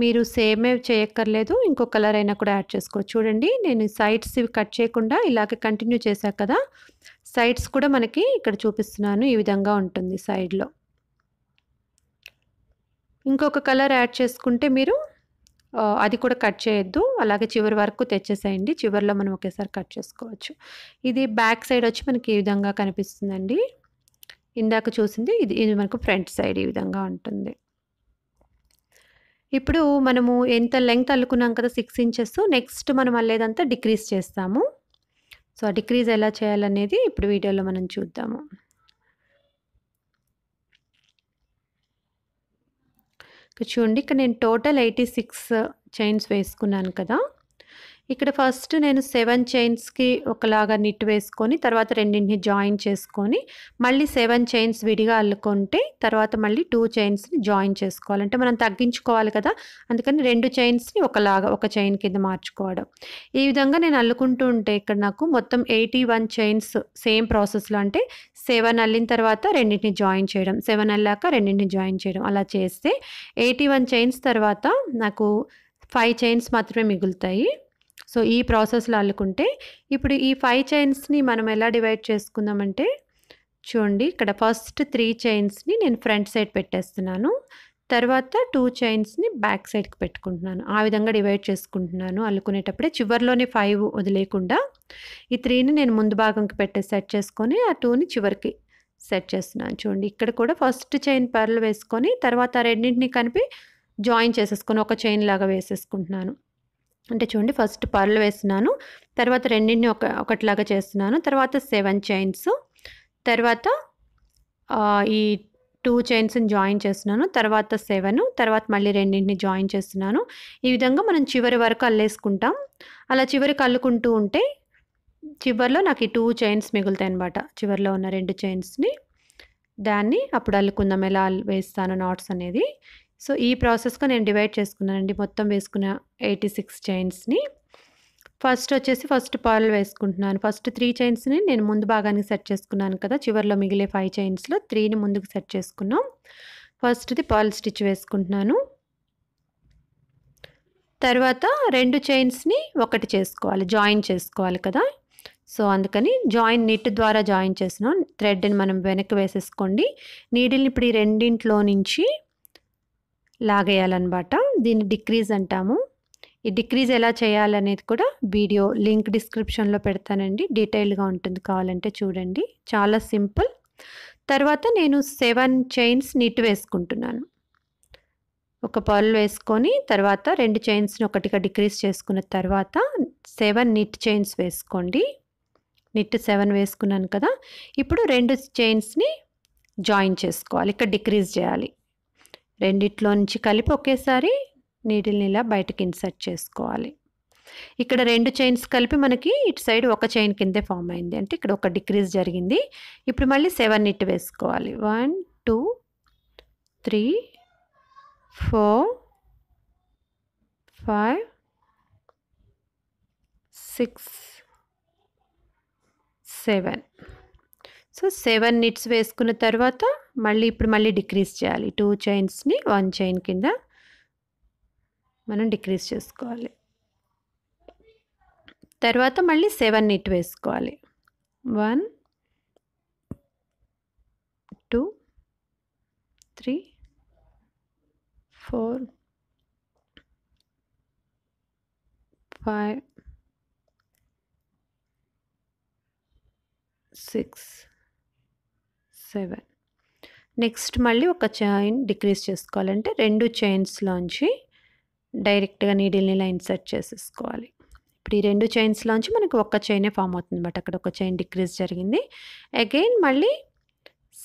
మీరు సేమే చేయక్కర్లేదు ఇంకో కలర్ అయినా కూడా యాడ్ చేసుకోవచ్చు చూడండి నేను సైడ్స్ ఇవి కట్ చేయకుండా ఇలాగే కంటిన్యూ చేశాను కదా సైడ్స్ కూడా మనకి ఇక్కడ చూపిస్తున్నాను ఈ విధంగా ఉంటుంది సైడ్లో ఇంకొక కలర్ యాడ్ చేసుకుంటే మీరు అది కూడా కట్ చేయొద్దు అలాగే చివరి వరకు తెచ్చేసేయండి చివరిలో మనం ఒకేసారి కట్ చేసుకోవచ్చు ఇది బ్యాక్ సైడ్ వచ్చి మనకి ఈ విధంగా కనిపిస్తుందండి ఇందాక చూసింది ఇది ఇది మనకు ఫ్రంట్ సైడ్ ఈ విధంగా ఉంటుంది ఇప్పుడు మనము ఎంత లెంగ్త్ అల్లుకున్నాం కదా సిక్స్ ఇంచెస్ నెక్స్ట్ మనం అల్లేదంతా డిక్రీజ్ చేస్తాము సో ఆ డిక్రీజ్ ఎలా చేయాలనేది ఇప్పుడు వీడియోలో మనం చూద్దాము చూడండి ఇక్కడ నేను టోటల్ ఎయిటీ సిక్స్ చైన్స్ వేసుకున్నాను కదా ఇక్కడ ఫస్ట్ నేను సెవెన్ చైన్స్కి ఒకలాగా నిట్ వేసుకొని తర్వాత రెండింటిని జాయిన్ చేసుకొని మళ్ళీ సెవెన్ చైన్స్ విడిగా అల్లుకుంటే తర్వాత మళ్ళీ టూ చైన్స్ని జాయిన్ చేసుకోవాలంటే మనం తగ్గించుకోవాలి కదా అందుకని రెండు చైన్స్ని ఒకలాగా ఒక చైన్ కింద మార్చుకోవడం ఈ విధంగా నేను అల్లుకుంటూ ఉంటే ఇక్కడ నాకు మొత్తం ఎయిటీ వన్ చైన్స్ సేమ్ ప్రాసెస్లో అంటే సెవెన్ అల్లిన తర్వాత రెండింటిని జాయిన్ చేయడం సెవెన్ అల్లాక రెండింటిని జాయిన్ చేయడం అలా చేస్తే ఎయిటీ వన్ చైన్స్ తర్వాత నాకు ఫైవ్ చైన్స్ మాత్రమే మిగులుతాయి సో ఈ ప్రాసెస్లో అల్లుకుంటే ఇప్పుడు ఈ ఫైవ్ చైన్స్ని మనం ఎలా డివైడ్ చేసుకుందామంటే చూడండి ఇక్కడ ఫస్ట్ త్రీ చైన్స్ని నేను ఫ్రంట్ సైడ్ పెట్టేస్తున్నాను తర్వాత టూ చైన్స్ని బ్యాక్ సైడ్కి పెట్టుకుంటున్నాను ఆ విధంగా డివైడ్ చేసుకుంటున్నాను అల్లుకునేటప్పుడే చివరిలోని ఫైవ్ వదిలేకుండా ఈ త్రీని నేను ముందు భాగంకి పెట్టే సెట్ చేసుకొని ఆ టూని చివరికి సెట్ చేస్తున్నాను చూడండి ఇక్కడ కూడా ఫస్ట్ చైన్ పర్లు వేసుకొని తర్వాత రెండింటిని కలిపి జాయిన్ చేసేసుకొని ఒక చైన్ లాగా వేసేసుకుంటున్నాను అంటే చూడండి ఫస్ట్ పర్ల్ వేస్తున్నాను తర్వాత రెండింటిని ఒక ఒకటిలాగా చేస్తున్నాను తర్వాత సెవెన్ చైన్స్ తర్వాత ఈ టూ చైన్స్ని జాయిన్ చేస్తున్నాను తర్వాత సెవెన్ తర్వాత మళ్ళీ రెండింటిని జాయిన్ చేస్తున్నాను ఈ విధంగా మనం చివరి వరకు అల్లేసుకుంటాం అలా చివరికి అల్లుకుంటూ ఉంటే చివరిలో నాకు ఈ టూ చైన్స్ మిగులుతాయి అనమాట చివరిలో ఉన్న రెండు చైన్స్ని దాన్ని అప్పుడు అల్లుకుందాం ఎలా వేస్తాను నాట్స్ అనేది సో ఈ ప్రాసెస్గా నేను డివైడ్ చేసుకున్నానండి మొత్తం వేసుకున్న ఎయిటీ సిక్స్ చైన్స్ని ఫస్ట్ వచ్చేసి ఫస్ట్ పాలు వేసుకుంటున్నాను ఫస్ట్ త్రీ చైన్స్ని నేను ముందు భాగానికి సెట్ చేసుకున్నాను కదా చివరిలో మిగిలే ఫైవ్ చైన్స్లో త్రీని ముందుకు సెట్ చేసుకున్నాం ఫస్ట్ది పాల్ స్టిచ్ వేసుకుంటున్నాను తర్వాత రెండు చైన్స్ని ఒకటి చేసుకోవాలి జాయిన్ చేసుకోవాలి కదా సో అందుకని జాయిన్ నిట్ ద్వారా జాయిన్ చేసినాం థ్రెడ్ని మనం వెనక్కి వేసేసుకోండి నీడిల్ని ఇప్పుడు ఈ రెండింట్లో నుంచి లాగేయాలన్నమాట దీన్ని డిక్రీజ్ అంటాము ఈ డిక్రీజ్ ఎలా చేయాలనేది కూడా వీడియో లింక్ డిస్క్రిప్షన్లో పెడతానండి డీటెయిల్గా ఉంటుంది కావాలంటే చూడండి చాలా సింపుల్ తర్వాత నేను సెవెన్ చైన్స్ నీట్ వేసుకుంటున్నాను ఒక పర్ల్ వేసుకొని తర్వాత రెండు చైన్స్ని ఒకటిగా డిక్రీజ్ చేసుకున్న తర్వాత సెవెన్ నిట్ చైన్స్ వేసుకోండి నిట్ సెవెన్ వేసుకున్నాను కదా ఇప్పుడు రెండు చైన్స్ని జాయిన్ చేసుకోవాలి ఇక్కడ డిక్రీజ్ చేయాలి రెండిట్లో నుంచి కలిపి ఒకేసారి నీటిని ఇలా బయటకి ఇన్సర్ట్ చేసుకోవాలి ఇక్కడ రెండు చైన్స్ కలిపి మనకి ఇటు సైడ్ ఒక చైన్ కిందే ఫామ్ అయింది అంటే ఇక్కడ ఒక డిక్రీజ్ జరిగింది ఇప్పుడు మళ్ళీ సెవెన్ నిట్ వేసుకోవాలి one two three four five six seven so seven knits వేసుకున్న తర్వాత మళ్ళీ ఇప్పుడు మళ్ళీ డిక్రీజ్ చేయాలి టూ చైన్స్ని వన్ చైన్ కింద మనం డిక్రీజ్ చేసుకోవాలి తర్వాత మళ్ళీ సెవెన్ నిట్ వేసుకోవాలి one two three four five six seven next మళ్ళీ ఒక చైన్ డిక్రీజ్ చేసుకోవాలంటే రెండు చైన్స్లోంచి డైరెక్ట్గా నీడిల్ని లైన్ సెట్ చేసేసుకోవాలి ఇప్పుడు ఈ రెండు చైన్స్లోంచి మనకు ఒక్క చైనే ఫామ్ అవుతుంది బట్ అక్కడ ఒక చైన్ డిక్రీజ్ జరిగింది అగైన్ మళ్ళీ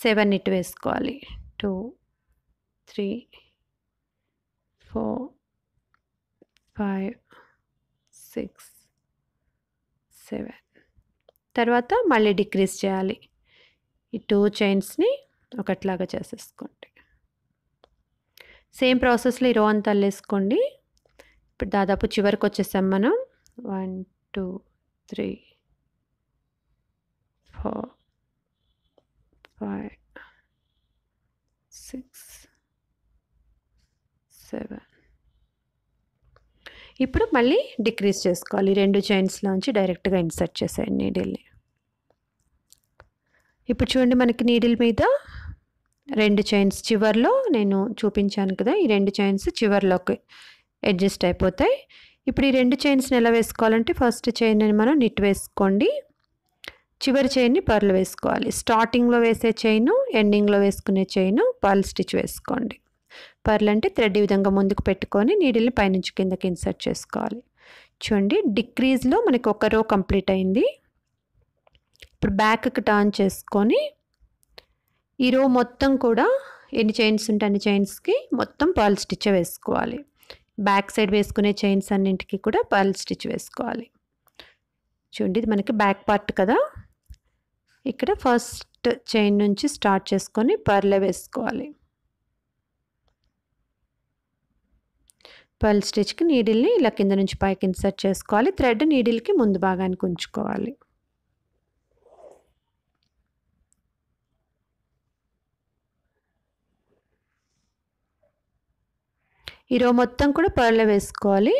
సెవెన్ ఇటు వేసుకోవాలి two three four five six seven తర్వాత మళ్ళీ డిక్రీస్ చేయాలి ఈ టూ చైన్స్ని ఒకట్లాగా చేసేసుకోండి సేమ్ ప్రాసెస్లో ఈ రో అంతా అల్లేసుకోండి ఇప్పుడు దాదాపు చివరికి వచ్చేసాం మనం one two three four five six seven ఇప్పుడు మళ్ళీ డిక్రీజ్ చేసుకోవాలి రెండు చైన్స్లోంచి డైరెక్ట్గా ఇన్సర్ట్ చేసేయండి నీడిల్ని ఇప్పుడు చూడండి మనకి నీడిల్ మీద రెండు చైన్స్ చివర్లో నేను చూపించాను కదా ఈ రెండు చైన్స్ చివర్లోకి అడ్జస్ట్ అయిపోతాయి ఇప్పుడు ఈ రెండు చైన్స్ని ఎలా వేసుకోవాలంటే ఫస్ట్ చైన్ మనం నిట్ వేసుకోండి చివరి చైన్ని పర్లు వేసుకోవాలి స్టార్టింగ్లో వేసే చైను ఎండింగ్లో వేసుకునే చైను పర్ల్ స్టిచ్ వేసుకోండి పర్లు అంటే థ్రెడ్ ఈ విధంగా ముందుకు పెట్టుకొని నీడిల్ని పైనుంచి కిందకి ఇన్సర్ట్ చేసుకోవాలి చూడండి డిక్రీజ్లో మనకి ఒక రో కంప్లీట్ అయింది ఇప్పుడు బ్యాక్కి టర్న్ చేసుకొని ఈ రో మొత్తం కూడా ఎన్ని చైన్స్ ఉంటే అన్ని చైన్స్కి మొత్తం పర్ల్ స్టిచ్ వేసుకోవాలి బ్యాక్ సైడ్ వేసుకునే చైన్స్ అన్నింటికి కూడా పర్ల్ స్టిచ్ వేసుకోవాలి చూడండి ఇది మనకి బ్యాక్ పార్ట్ కదా ఇక్కడ ఫస్ట్ చైన్ నుంచి స్టార్ట్ చేసుకొని పర్లే వేసుకోవాలి పర్ల్ స్టిచ్కి నీడిల్ని ఇలా కింద నుంచి పైకి ఇన్సర్ట్ చేసుకోవాలి థ్రెడ్ నీడిల్కి ముందు భాగానికి ఉంచుకోవాలి ఈ రో మొత్తం కూడా పర్ల వేసుకోవాలి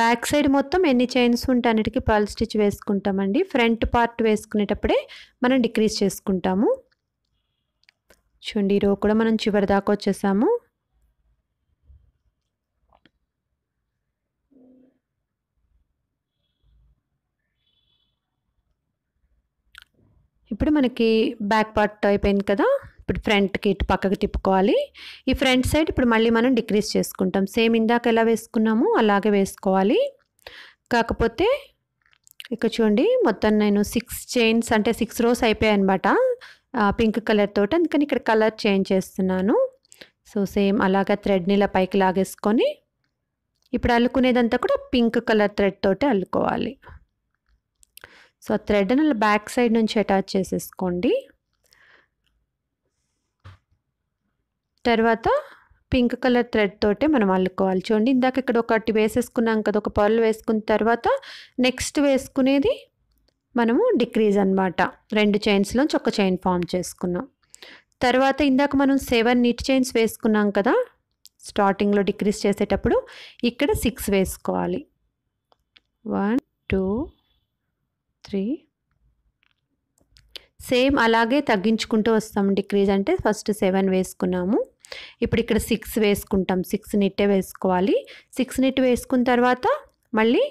బ్యాక్ సైడ్ మొత్తం ఎన్ని చైన్స్ ఉంటే అన్నిటికీ పర్ల్ స్టిచ్ వేసుకుంటామండి ఫ్రంట్ పార్ట్ వేసుకునేటప్పుడే మనం డిక్రీజ్ చేసుకుంటాము చూడండి రో కూడా మనం చివరి దాకా వచ్చేసాము ఇప్పుడు మనకి బ్యాక్ పార్ట్ అయిపోయింది కదా ఇప్పుడు ఫ్రంట్కి ఇటు పక్కకు తిప్పుకోవాలి ఈ ఫ్రంట్ సైడ్ ఇప్పుడు మళ్ళీ మనం డిక్రీస్ చేసుకుంటాం సేమ్ ఇందాక ఎలా వేసుకున్నామో అలాగే వేసుకోవాలి కాకపోతే ఇక్కడ చూడండి మొత్తం నేను సిక్స్ చైన్స్ అంటే సిక్స్ రోస్ అనమాట పింక్ కలర్ తోటి అందుకని ఇక్కడ కలర్ చేంజ్ చేస్తున్నాను సో సేమ్ అలాగా థ్రెడ్ని ఇలా పైకి లాగేసుకొని ఇప్పుడు అల్లుకునేదంతా కూడా పింక్ కలర్ థ్రెడ్ తోటే అల్లుకోవాలి సో ఆ థ్రెడ్ను బ్యాక్ సైడ్ నుంచి అటాచ్ చేసేసుకోండి తర్వాత పింక్ కలర్ థ్రెడ్ తోటే మనం అల్లుకోవాలి చూడండి ఇందాక ఇక్కడ ఒకటి వేసేసుకున్నాం కదా ఒక పర్లు వేసుకున్న తర్వాత నెక్స్ట్ వేసుకునేది మనము డిక్రీజ్ అనమాట రెండు చైన్స్లోంచి ఒక చైన్ ఫామ్ చేసుకున్నాం తర్వాత ఇందాక మనం సెవెన్ నిట్ చైన్స్ వేసుకున్నాం కదా స్టార్టింగ్లో డిక్రీజ్ చేసేటప్పుడు ఇక్కడ సిక్స్ వేసుకోవాలి వన్ టూ త్రీ సేమ్ అలాగే తగ్గించుకుంటూ వస్తాం డిక్రీజ్ అంటే ఫస్ట్ సెవెన్ వేసుకున్నాము ఇప్పుడు ఇక్కడ సిక్స్ వేసుకుంటాం సిక్స్ నిట్టే వేసుకోవాలి సిక్స్ నిట్ వేసుకున్న తర్వాత మళ్ళీ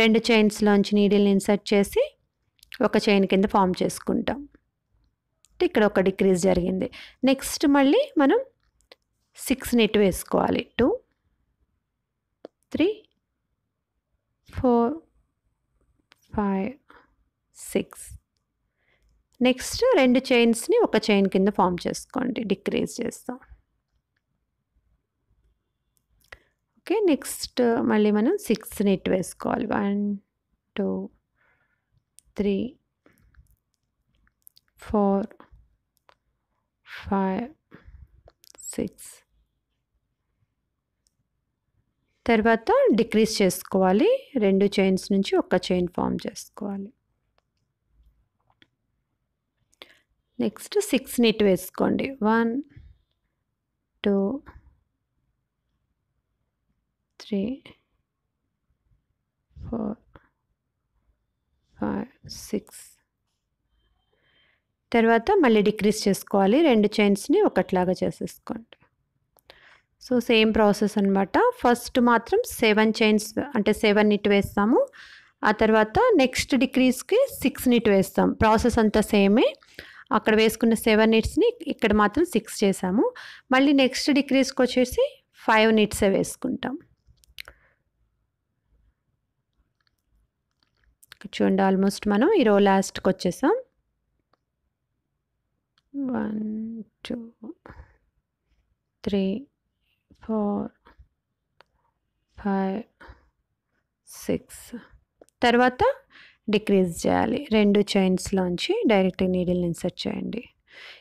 రెండు చైన్స్లోంచి నీడిల్ని ఇన్సర్ట్ చేసి ఒక చైన్ కింద ఫామ్ చేసుకుంటాం ఇక్కడ ఒక డిక్రీజ్ జరిగింది నెక్స్ట్ మళ్ళీ మనం సిక్స్ నిట్ వేసుకోవాలి two three four five six next రెండు చైన్స్ని ఒక చైన్ కింద ఫామ్ చేసుకోండి డిక్రీజ్ చేస్తాం ఓకే నెక్స్ట్ మళ్ళీ మనం సిక్స్ నిట్ వేసుకోవాలి one two three four five six తర్వాత డిక్రీజ్ చేసుకోవాలి రెండు చైన్స్ నుంచి ఒక చైన్ ఫామ్ చేసుకోవాలి నెక్స్ట్ సిక్స్ నీట్ వేసుకోండి one two three four five six తర్వాత మళ్ళీ డిక్రీస్ చేసుకోవాలి రెండు చైన్స్ని ఒకట్లాగా చేసేసుకోండి సో సేమ్ ప్రాసెస్ అనమాట ఫస్ట్ మాత్రం సెవెన్ చైన్స్ అంటే సెవెన్ నిట్ వేస్తాము ఆ తర్వాత నెక్స్ట్ డిక్రీస్కి సిక్స్ నిట్ వేస్తాం ప్రాసెస్ అంతా సేమే అక్కడ వేసుకున్న సెవెన్ నిట్స్ని ఇక్కడ మాత్రం సిక్స్ చేసాము మళ్ళీ నెక్స్ట్ డిక్రీస్కి వచ్చేసి ఫైవ్ నిట్సే వేసుకుంటాం చూడండి ఆల్మోస్ట్ మనం ఈరోజు లాస్ట్కి వచ్చేసాం one two three four five six తర్వాత డిక్రీజ్ చేయాలి రెండు చైన్స్లోంచి డైరెక్ట్ నీడిల్ ఇన్సర్ట్ చేయండి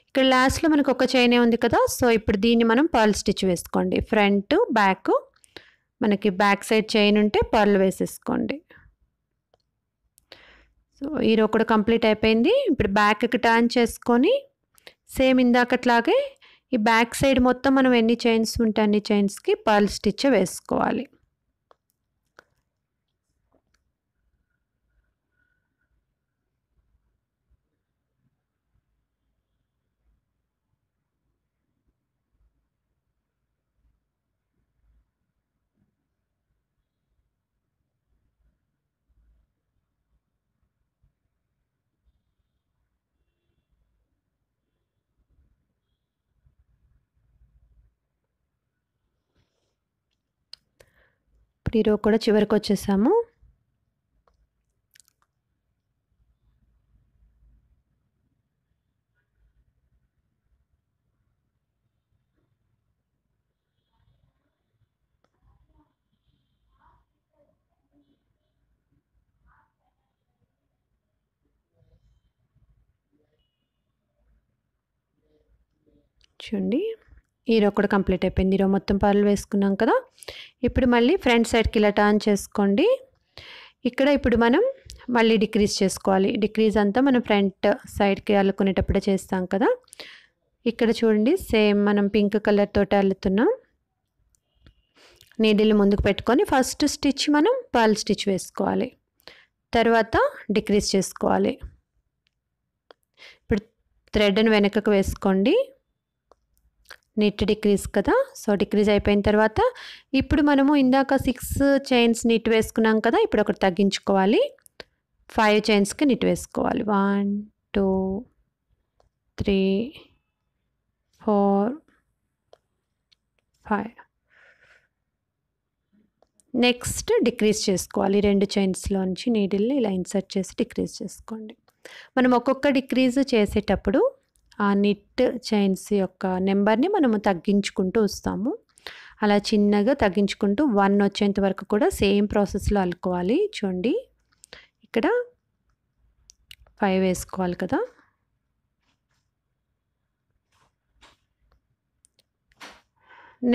ఇక్కడ లాస్ట్లో మనకు ఒక చైనే ఉంది కదా సో ఇప్పుడు దీన్ని మనం పర్ల్ స్టిచ్ వేసుకోండి ఫ్రంట్ బ్యాక్ మనకి బ్యాక్ సైడ్ చైన్ ఉంటే పర్ల్ వేసేసుకోండి సో ఈ రో కూడా కంప్లీట్ అయిపోయింది ఇప్పుడు బ్యాక్కి టర్న్ చేసుకొని సేమ్ ఇందాకట్లాగే ఈ బ్యాక్ సైడ్ మొత్తం మనం ఎన్ని చైన్స్ ఉంటే అన్ని చైన్స్కి పర్ల్ స్టిచ్ వేసుకోవాలి ఒకటి రో కూడా చివరికి వచ్చేసాము చూడండి హీరో కూడా కంప్లీట్ అయిపోయింది హీరో మొత్తం పర్లు వేసుకున్నాం కదా ఇప్పుడు మళ్ళీ ఫ్రంట్ సైడ్కి ఇలా టర్న్ చేసుకోండి ఇక్కడ ఇప్పుడు మనం మళ్ళీ డిక్రీజ్ చేసుకోవాలి డిక్రీజ్ అంతా మనం ఫ్రంట్ సైడ్కి అల్లుకునేటప్పుడే చేస్తాం కదా ఇక్కడ చూడండి సేమ్ మనం పింక్ కలర్ తోటి అల్లుతున్నాం నీడిల్ ముందుకు పెట్టుకొని ఫస్ట్ స్టిచ్ మనం పర్ల్ స్టిచ్ వేసుకోవాలి తర్వాత డిక్రీజ్ చేసుకోవాలి ఇప్పుడు థ్రెడ్ని వెనకకు వేసుకోండి నెట్ డిక్రీజ్ కదా సో డిక్రీజ్ అయిపోయిన తర్వాత ఇప్పుడు మనము ఇందాక సిక్స్ చైన్స్ నిట్ వేసుకున్నాం కదా ఇప్పుడు ఒకటి తగ్గించుకోవాలి ఫైవ్ చైన్స్కి నిట్ వేసుకోవాలి one two three four five next decrease చేసుకోవాలి రెండు చైన్స్లోంచి నీడిల్ని ఇలా ఇన్సర్ట్ చేసి డిక్రీజ్ చేసుకోండి మనం ఒక్కొక్క డిక్రీజ్ చేసేటప్పుడు ఆ నిట్ చైన్స్ యొక్క నెంబర్ని మనము తగ్గించుకుంటూ వస్తాము అలా చిన్నగా తగ్గించుకుంటూ వన్ వచ్చేంత వరకు కూడా సేమ్ ప్రాసెస్లో అల్లుకోవాలి చూడండి ఇక్కడ ఫైవ్ వేసుకోవాలి కదా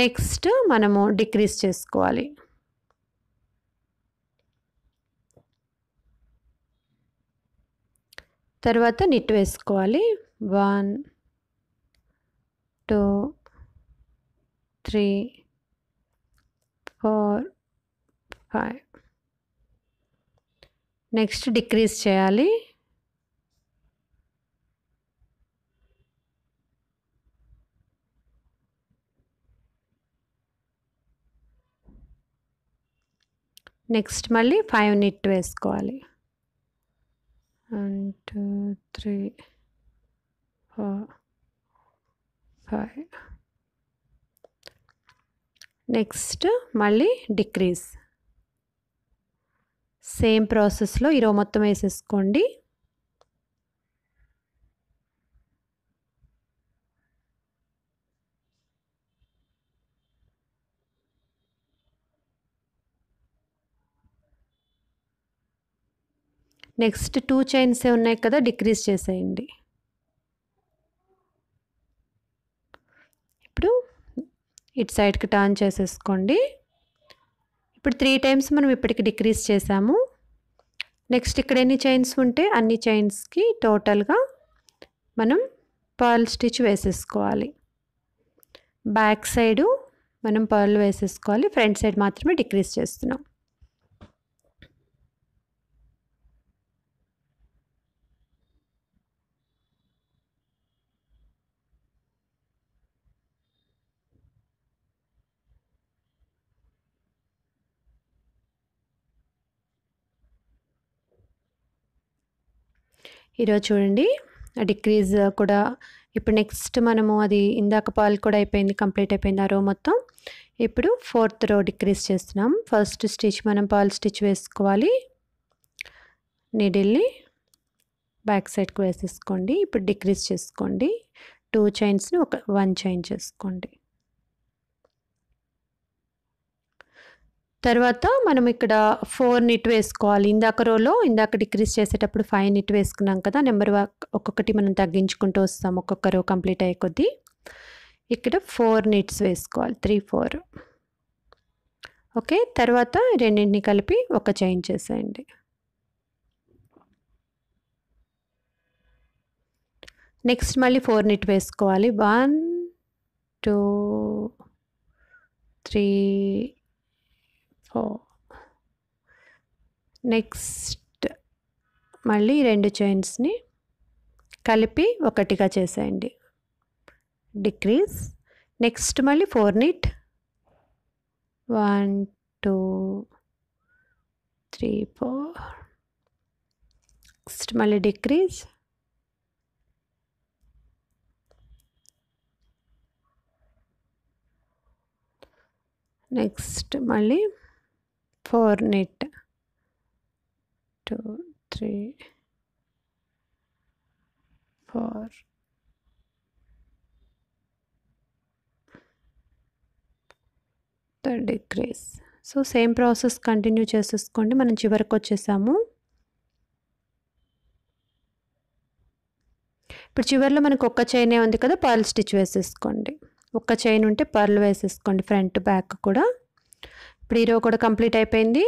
నెక్స్ట్ మనము డిక్రీజ్ చేసుకోవాలి తర్వాత నిట్ వేసుకోవాలి one two three four five next decrease చేయాలి నెక్స్ట్ మళ్ళీ ఫైవ్ నిట్ వేసుకోవాలి one two three five next మళ్ళీ డిక్రీజ్ సేమ్ ప్రాసెస్లో ఈరోజు మొత్తం వేసేసుకోండి నెక్స్ట్ టూ చైన్సే ఉన్నాయి కదా డిక్రీజ్ చేసేయండి ఇప్పుడు ఇటు సైడ్కి టర్న్ చేసేసుకోండి ఇప్పుడు త్రీ టైమ్స్ మనం ఇప్పటికి డిక్రీజ్ చేసాము నెక్స్ట్ ఇక్కడ ఎన్ని చైన్స్ ఉంటే అన్ని చైన్స్కి టోటల్గా మనం పర్ల్ స్టిచ్ వేసేసుకోవాలి బ్యాక్ సైడు మనం పర్ల్ వేసేసుకోవాలి ఫ్రంట్ సైడ్ మాత్రమే డిక్రీజ్ చేస్తున్నాం ఈరోజు చూడండి డిక్రీజ్ కూడా ఇప్పుడు నెక్స్ట్ మనము అది ఇందాక పాలు కూడా అయిపోయింది కంప్లీట్ అయిపోయింది ఆ రో మొత్తం ఇప్పుడు ఫోర్త్ రో డిక్రీజ్ చేస్తున్నాం ఫస్ట్ స్టిచ్ మనం పాల్ స్టిచ్ వేసుకోవాలి నీడిల్ని బ్యాక్ సైడ్కి వేసేసుకోండి ఇప్పుడు డిక్రీజ్ చేసుకోండి టూ చైన్స్ని ఒక వన్ చైన్ చేసుకోండి తర్వాత మనం ఇక్కడ ఫోర్ నిట్ వేసుకోవాలి ఇందాక రోలో ఇందాక డిక్రీస్ చేసేటప్పుడు ఫైవ్ నిట్ వేసుకున్నాం కదా నెంబర్ ఒక్కొక్కటి మనం తగ్గించుకుంటూ వస్తాం ఒక్కొక్క రో కంప్లీట్ అయ్యే కొద్దీ ఇక్కడ ఫోర్ నిట్స్ వేసుకోవాలి త్రీ ఫోర్ ఓకే తర్వాత రెండింటిని కలిపి ఒక చైన్ చేసేయండి నెక్స్ట్ మళ్ళీ ఫోర్ నిట్ వేసుకోవాలి వన్ టూ త్రీ ఓ నెక్స్ట్ మళ్ళీ రెండు చైన్స్ని కలిపి ఒకటిగా చేసేయండి డిక్రీజ్ నెక్స్ట్ మళ్ళీ four knit one two three four next మళ్ళీ డిక్రీజ్ నెక్స్ట్ మళ్ళీ four knit two three four third decrease so same process continue చేసేసుకోండి మనం చివరికి వచ్చేసాము ఇప్పుడు చివరిలో మనకు ఒక్క చైనే ఉంది కదా పర్ల్ స్టిచ్ వేసేసుకోండి ఒక్క చైన్ ఉంటే పర్ల్ వేసేసుకోండి ఫ్రంట్ బ్యాక్ కూడా ఇప్పుడు ఈ రో కూడా కంప్లీట్ అయిపోయింది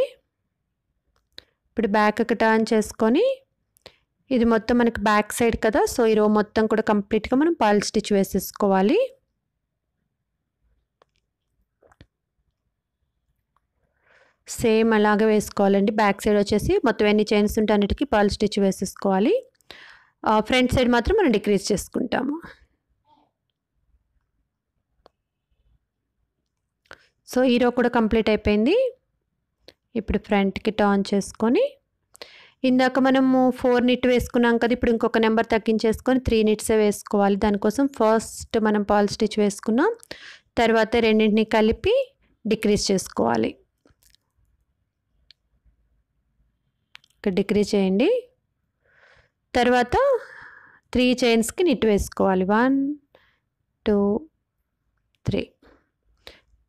ఇప్పుడు బ్యాక్కి టర్న్ చేసుకొని ఇది మొత్తం మనకి బ్యాక్ సైడ్ కదా సో ఈ రో మొత్తం కూడా కంప్లీట్గా మనం పాల్ స్టిచ్ వేసేసుకోవాలి సేమ్ అలాగే వేసుకోవాలండి బ్యాక్ సైడ్ వచ్చేసి మొత్తం ఎన్ని చైన్స్ ఉంటే అన్నిటికీ పాల్ స్టిచ్ వేసేసుకోవాలి ఫ్రంట్ సైడ్ మాత్రం మనం డిక్రీజ్ చేసుకుంటాము సో హీరో కూడా కంప్లీట్ అయిపోయింది ఇప్పుడు ఫ్రంట్కి టర్న్ చేసుకొని ఇందాక మనము ఫోర్ నిట్ వేసుకున్నాం కదా ఇప్పుడు ఇంకొక నెంబర్ తగ్గించేసుకొని త్రీ నిట్సే వేసుకోవాలి దానికోసం ఫస్ట్ మనం పాల్ స్టిచ్ వేసుకున్నాం తర్వాత రెండింటిని కలిపి డిక్రీజ్ చేసుకోవాలి ఇక్కడ డిక్రీజ్ చేయండి తర్వాత త్రీ చైన్స్కి నిట్ వేసుకోవాలి వన్ టూ త్రీ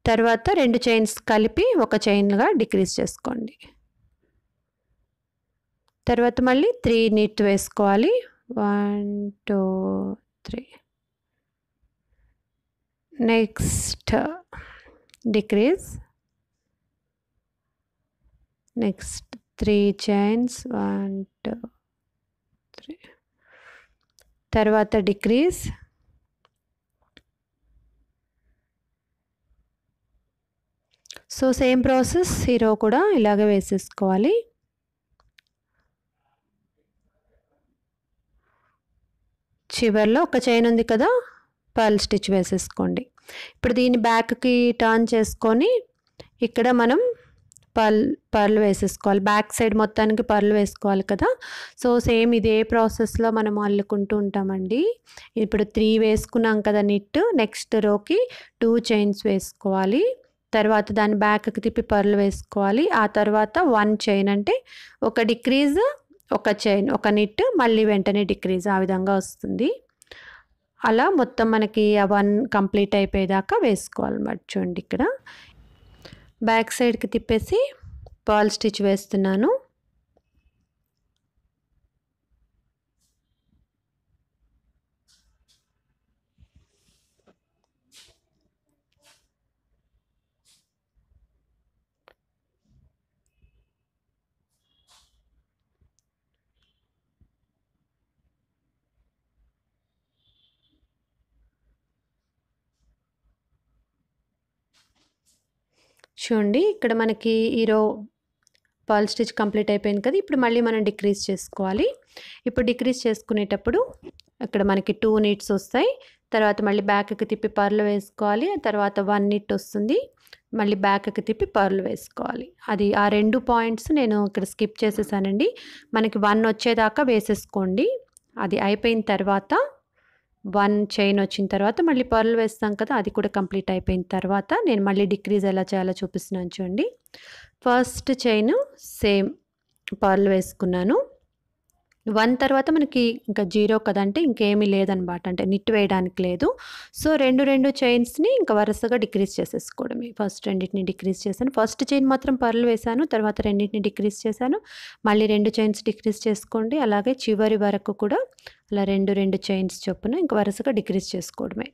తర్వాత రెండు చైన్స్ కలిపి ఒక చైన్గా డిక్రీస్ చేసుకోండి తర్వాత మళ్ళీ త్రీ నీట్ వేసుకోవాలి one two three next decrease next three chains one two three తర్వాత డిక్రీస్ సో సేమ్ ప్రాసెస్ హీరో కూడా ఇలాగే వేసేసుకోవాలి చివరిలో ఒక చైన్ ఉంది కదా పర్ల్ స్టిచ్ వేసేసుకోండి ఇప్పుడు దీన్ని బ్యాక్కి టర్న్ చేసుకొని ఇక్కడ మనం పర్ల్ పర్లు వేసేసుకోవాలి బ్యాక్ సైడ్ మొత్తానికి పర్లు వేసుకోవాలి కదా సో సేమ్ ఇదే ప్రాసెస్లో మనం అల్లుకుంటూ ఉంటామండి ఇప్పుడు త్రీ వేసుకున్నాం కదా నిట్ నెక్స్ట్ రోకి టూ చైన్స్ వేసుకోవాలి తర్వాత దాన్ని బ్యాక్కి తిప్పి పర్లు వేసుకోవాలి ఆ తర్వాత వన్ చైన్ అంటే ఒక డిక్రీజ్ ఒక చైన్ ఒక నిట్ మళ్ళీ వెంటనే డిక్రీజ్ ఆ విధంగా వస్తుంది అలా మొత్తం మనకి ఆ వన్ కంప్లీట్ అయిపోయేదాకా వేసుకోవాలన్నమాట చూడండి ఇక్కడ బ్యాక్ సైడ్కి తిప్పేసి పర్ల్ స్టిచ్ వేస్తున్నాను చూడండి ఇక్కడ మనకి ఈరో పర్ల్ స్టిచ్ కంప్లీట్ అయిపోయింది కదా ఇప్పుడు మళ్ళీ మనం డిక్రీజ్ చేసుకోవాలి ఇప్పుడు డిక్రీజ్ చేసుకునేటప్పుడు ఇక్కడ మనకి టూ నీట్స్ వస్తాయి తర్వాత మళ్ళీ బ్యాక్కి తిప్పి పర్లు వేసుకోవాలి తర్వాత వన్ నీట్ వస్తుంది మళ్ళీ బ్యాక్కి తిప్పి పర్లు వేసుకోవాలి అది ఆ రెండు పాయింట్స్ నేను ఇక్కడ స్కిప్ చేసేసానండి మనకి వన్ వచ్చేదాకా వేసేసుకోండి అది అయిపోయిన తర్వాత వన్ చైన్ వచ్చిన తర్వాత మళ్ళీ పర్ల్ వేస్తాం కదా అది కూడా కంప్లీట్ అయిపోయిన తర్వాత నేను మళ్ళీ డిక్రీజ్ ఎలా చేయాలో చూపిస్తున్నాను చూడండి ఫస్ట్ చైన్ సేమ్ పర్ల్ వేసుకున్నాను వన్ తర్వాత మనకి ఇంకా జీరో కదంటే ఇంకేమీ లేదనమాట అంటే నిట్ వేయడానికి లేదు సో రెండు రెండు చైన్స్ని ఇంకా వరుసగా డిక్రీస్ చేసేసుకోవడమే ఫస్ట్ రెండింటిని డిక్రీస్ చేశాను ఫస్ట్ చైన్ మాత్రం పర్లు వేశాను తర్వాత రెండింటిని డిక్రీజ్ చేశాను మళ్ళీ రెండు చైన్స్ డిక్రీజ్ చేసుకోండి అలాగే చివరి వరకు కూడా అలా రెండు రెండు చైన్స్ చొప్పున ఇంకా వరుసగా డిక్రీజ్ చేసుకోవడమే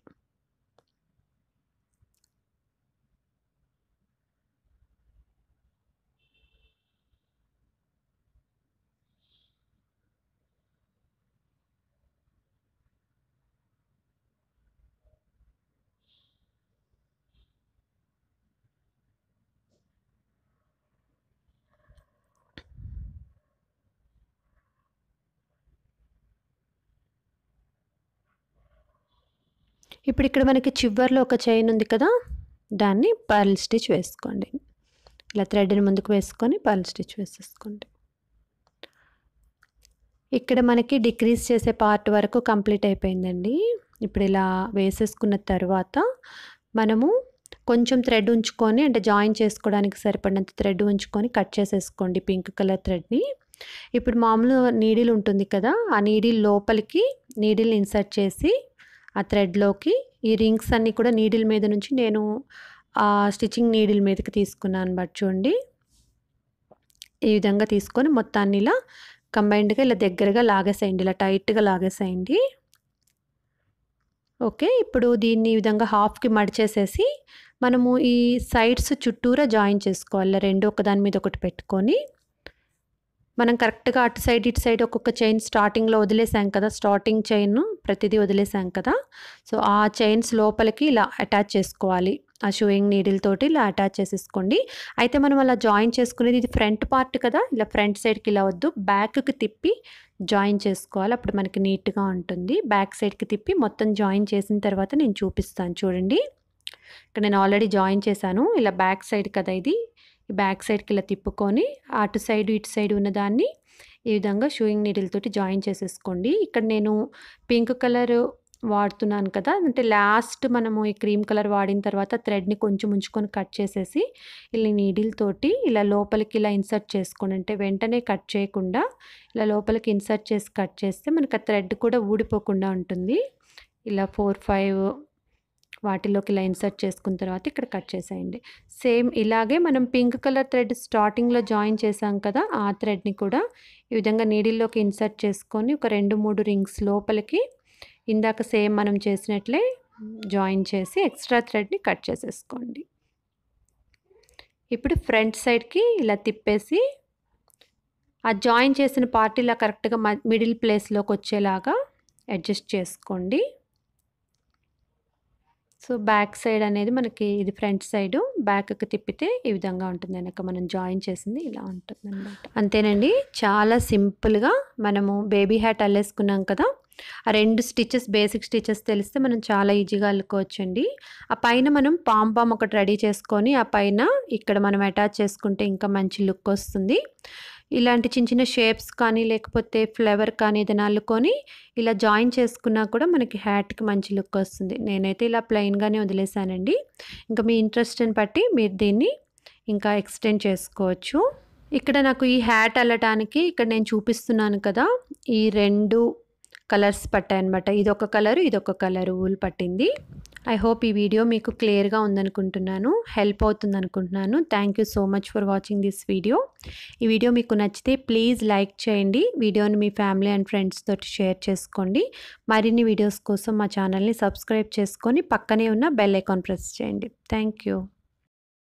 ఇప్పుడు ఇక్కడ మనకి చివరిలో ఒక చైన్ ఉంది కదా దాన్ని పర్ల్ స్టిచ్ వేసుకోండి ఇలా థ్రెడ్ని ముందుకు వేసుకొని పర్ల్ స్టిచ్ వేసేసుకోండి ఇక్కడ మనకి డిక్రీజ్ చేసే పార్ట్ వరకు కంప్లీట్ అయిపోయిందండి ఇప్పుడు ఇలా వేసేసుకున్న తర్వాత మనము కొంచెం థ్రెడ్ ఉంచుకొని అంటే జాయిన్ చేసుకోవడానికి సరిపడినంత థ్రెడ్ ఉంచుకొని కట్ చేసేసుకోండి పింక్ కలర్ థ్రెడ్ని ఇప్పుడు మామూలు నీడిల్ ఉంటుంది కదా ఆ నీడిల్ లోపలికి నీడిల్ ఇన్సర్ట్ చేసి ఆ థ్రెడ్లోకి ఈ రింగ్స్ అన్నీ కూడా నీడిల్ మీద నుంచి నేను స్టిచ్చింగ్ నీడిల్ మీదకి తీసుకున్నాను బట్ చూడండి ఈ విధంగా తీసుకొని మొత్తాన్ని ఇలా కంబైన్డ్గా ఇలా దగ్గరగా లాగేసేయండి ఇలా టైట్గా లాగేసేయండి ఓకే ఇప్పుడు దీన్ని ఈ విధంగా హాఫ్కి మడిచేసేసి మనము ఈ సైడ్స్ చుట్టూరా జాయిన్ చేసుకోవాలి రెండు ఒకదాని మీద ఒకటి పెట్టుకొని మనం కరెక్ట్గా అటు సైడ్ ఇటు సైడ్ ఒక్కొక్క చైన్ స్టార్టింగ్లో వదిలేసాం కదా స్టార్టింగ్ చైన్ ప్రతిదీ వదిలేసాం కదా సో ఆ చైన్స్ లోపలికి ఇలా అటాచ్ చేసుకోవాలి ఆ షూయింగ్ నీడిల్ తోటి ఇలా అటాచ్ చేసేసుకోండి అయితే మనం అలా జాయిన్ చేసుకునేది ఇది ఫ్రంట్ పార్ట్ కదా ఇలా ఫ్రంట్ సైడ్కి ఇలా వద్దు బ్యాక్కి తిప్పి జాయిన్ చేసుకోవాలి అప్పుడు మనకి నీట్గా ఉంటుంది బ్యాక్ సైడ్కి తిప్పి మొత్తం జాయిన్ చేసిన తర్వాత నేను చూపిస్తాను చూడండి ఇక్కడ నేను ఆల్రెడీ జాయిన్ చేశాను ఇలా బ్యాక్ సైడ్ కదా ఇది బ్యాక్ సైడ్కి ఇలా తిప్పుకొని అటు సైడ్ ఇటు సైడ్ ఉన్నదాన్ని ఈ విధంగా షూయింగ్ నీడిల్ తోటి జాయిన్ చేసేసుకోండి ఇక్కడ నేను పింక్ కలర్ వాడుతున్నాను కదా అంటే లాస్ట్ మనము ఈ క్రీమ్ కలర్ వాడిన తర్వాత థ్రెడ్ని కొంచెం ఉంచుకొని కట్ చేసేసి ఇలా నీడిల్ తోటి ఇలా లోపలికి ఇలా ఇన్సర్ట్ చేసుకోండి అంటే వెంటనే కట్ చేయకుండా ఇలా లోపలికి ఇన్సర్ట్ చేసి కట్ చేస్తే మనకు ఆ థ్రెడ్ కూడా ఊడిపోకుండా ఉంటుంది ఇలా ఫోర్ ఫైవ్ వాటిలోకి లైన్ సెట్ చేసుకున్న తర్వాత ఇక్కడ కట్ చేసేయండి సేమ్ ఇలాగే మనం పింక్ కలర్ థ్రెడ్ స్టార్టింగ్లో జాయిన్ చేసాం కదా ఆ థ్రెడ్ని కూడా ఈ విధంగా నీడిల్లోకి ఇన్సర్ట్ చేసుకొని ఒక రెండు మూడు రింగ్స్ లోపలికి ఇందాక సేమ్ మనం చేసినట్లే జాయిన్ చేసి ఎక్స్ట్రా థ్రెడ్ని కట్ చేసేసుకోండి ఇప్పుడు ఫ్రంట్ సైడ్కి ఇలా తిప్పేసి ఆ జాయిన్ చేసిన పార్టీలా కరెక్ట్గా కరెక్ట్గా మిడిల్ ప్లేస్లోకి వచ్చేలాగా అడ్జస్ట్ చేసుకోండి సో బ్యాక్ సైడ్ అనేది మనకి ఇది ఫ్రంట్ సైడ్ బ్యాక్కి తిప్పితే ఈ విధంగా ఉంటుంది అనక మనం జాయిన్ చేసింది ఇలా ఉంటుంది అనమాట అంతేనండి చాలా సింపుల్గా మనము బేబీ హ్యాట్ అల్లేసుకున్నాం కదా ఆ రెండు స్టిచ్చెస్ బేసిక్ స్టిచ్చెస్ తెలిస్తే మనం చాలా ఈజీగా అల్లుకోవచ్చండి ఆ పైన మనం పామ్ పామ్ ఒకటి రెడీ చేసుకొని ఆ పైన ఇక్కడ మనం అటాచ్ చేసుకుంటే ఇంకా మంచి లుక్ వస్తుంది ఇలాంటి చిన్న చిన్న షేప్స్ కానీ లేకపోతే ఫ్లేవర్ కానీ ఏదైనా అల్లుకొని ఇలా జాయిన్ చేసుకున్నా కూడా మనకి హ్యాట్కి మంచి లుక్ వస్తుంది నేనైతే ఇలా ప్లెయిన్గానే వదిలేసానండి ఇంకా మీ ఇంట్రెస్ట్ని బట్టి మీరు దీన్ని ఇంకా ఎక్స్టెండ్ చేసుకోవచ్చు ఇక్కడ నాకు ఈ హ్యాట్ అల్లటానికి ఇక్కడ నేను చూపిస్తున్నాను కదా ఈ రెండు కలర్స్ పట్టాయి అనమాట ఇదొక కలరు ఇదొక కలరు ఊల్ పట్టింది ఐ హోప్ ఈ వీడియో మీకు క్లియర్గా ఉందనుకుంటున్నాను హెల్ప్ అవుతుంది అనుకుంటున్నాను thank you so much for watching this video ఈ వీడియో మీకు నచ్చితే ప్లీజ్ లైక్ చేయండి వీడియోని మీ ఫ్యామిలీ అండ్ ఫ్రెండ్స్ తోటి షేర్ చేసుకోండి మరిన్ని వీడియోస్ కోసం మా ఛానల్ని సబ్స్క్రైబ్ చేసుకొని పక్కనే ఉన్న బెల్ ఐకాన్ ప్రెస్ చేయండి థ్యాంక్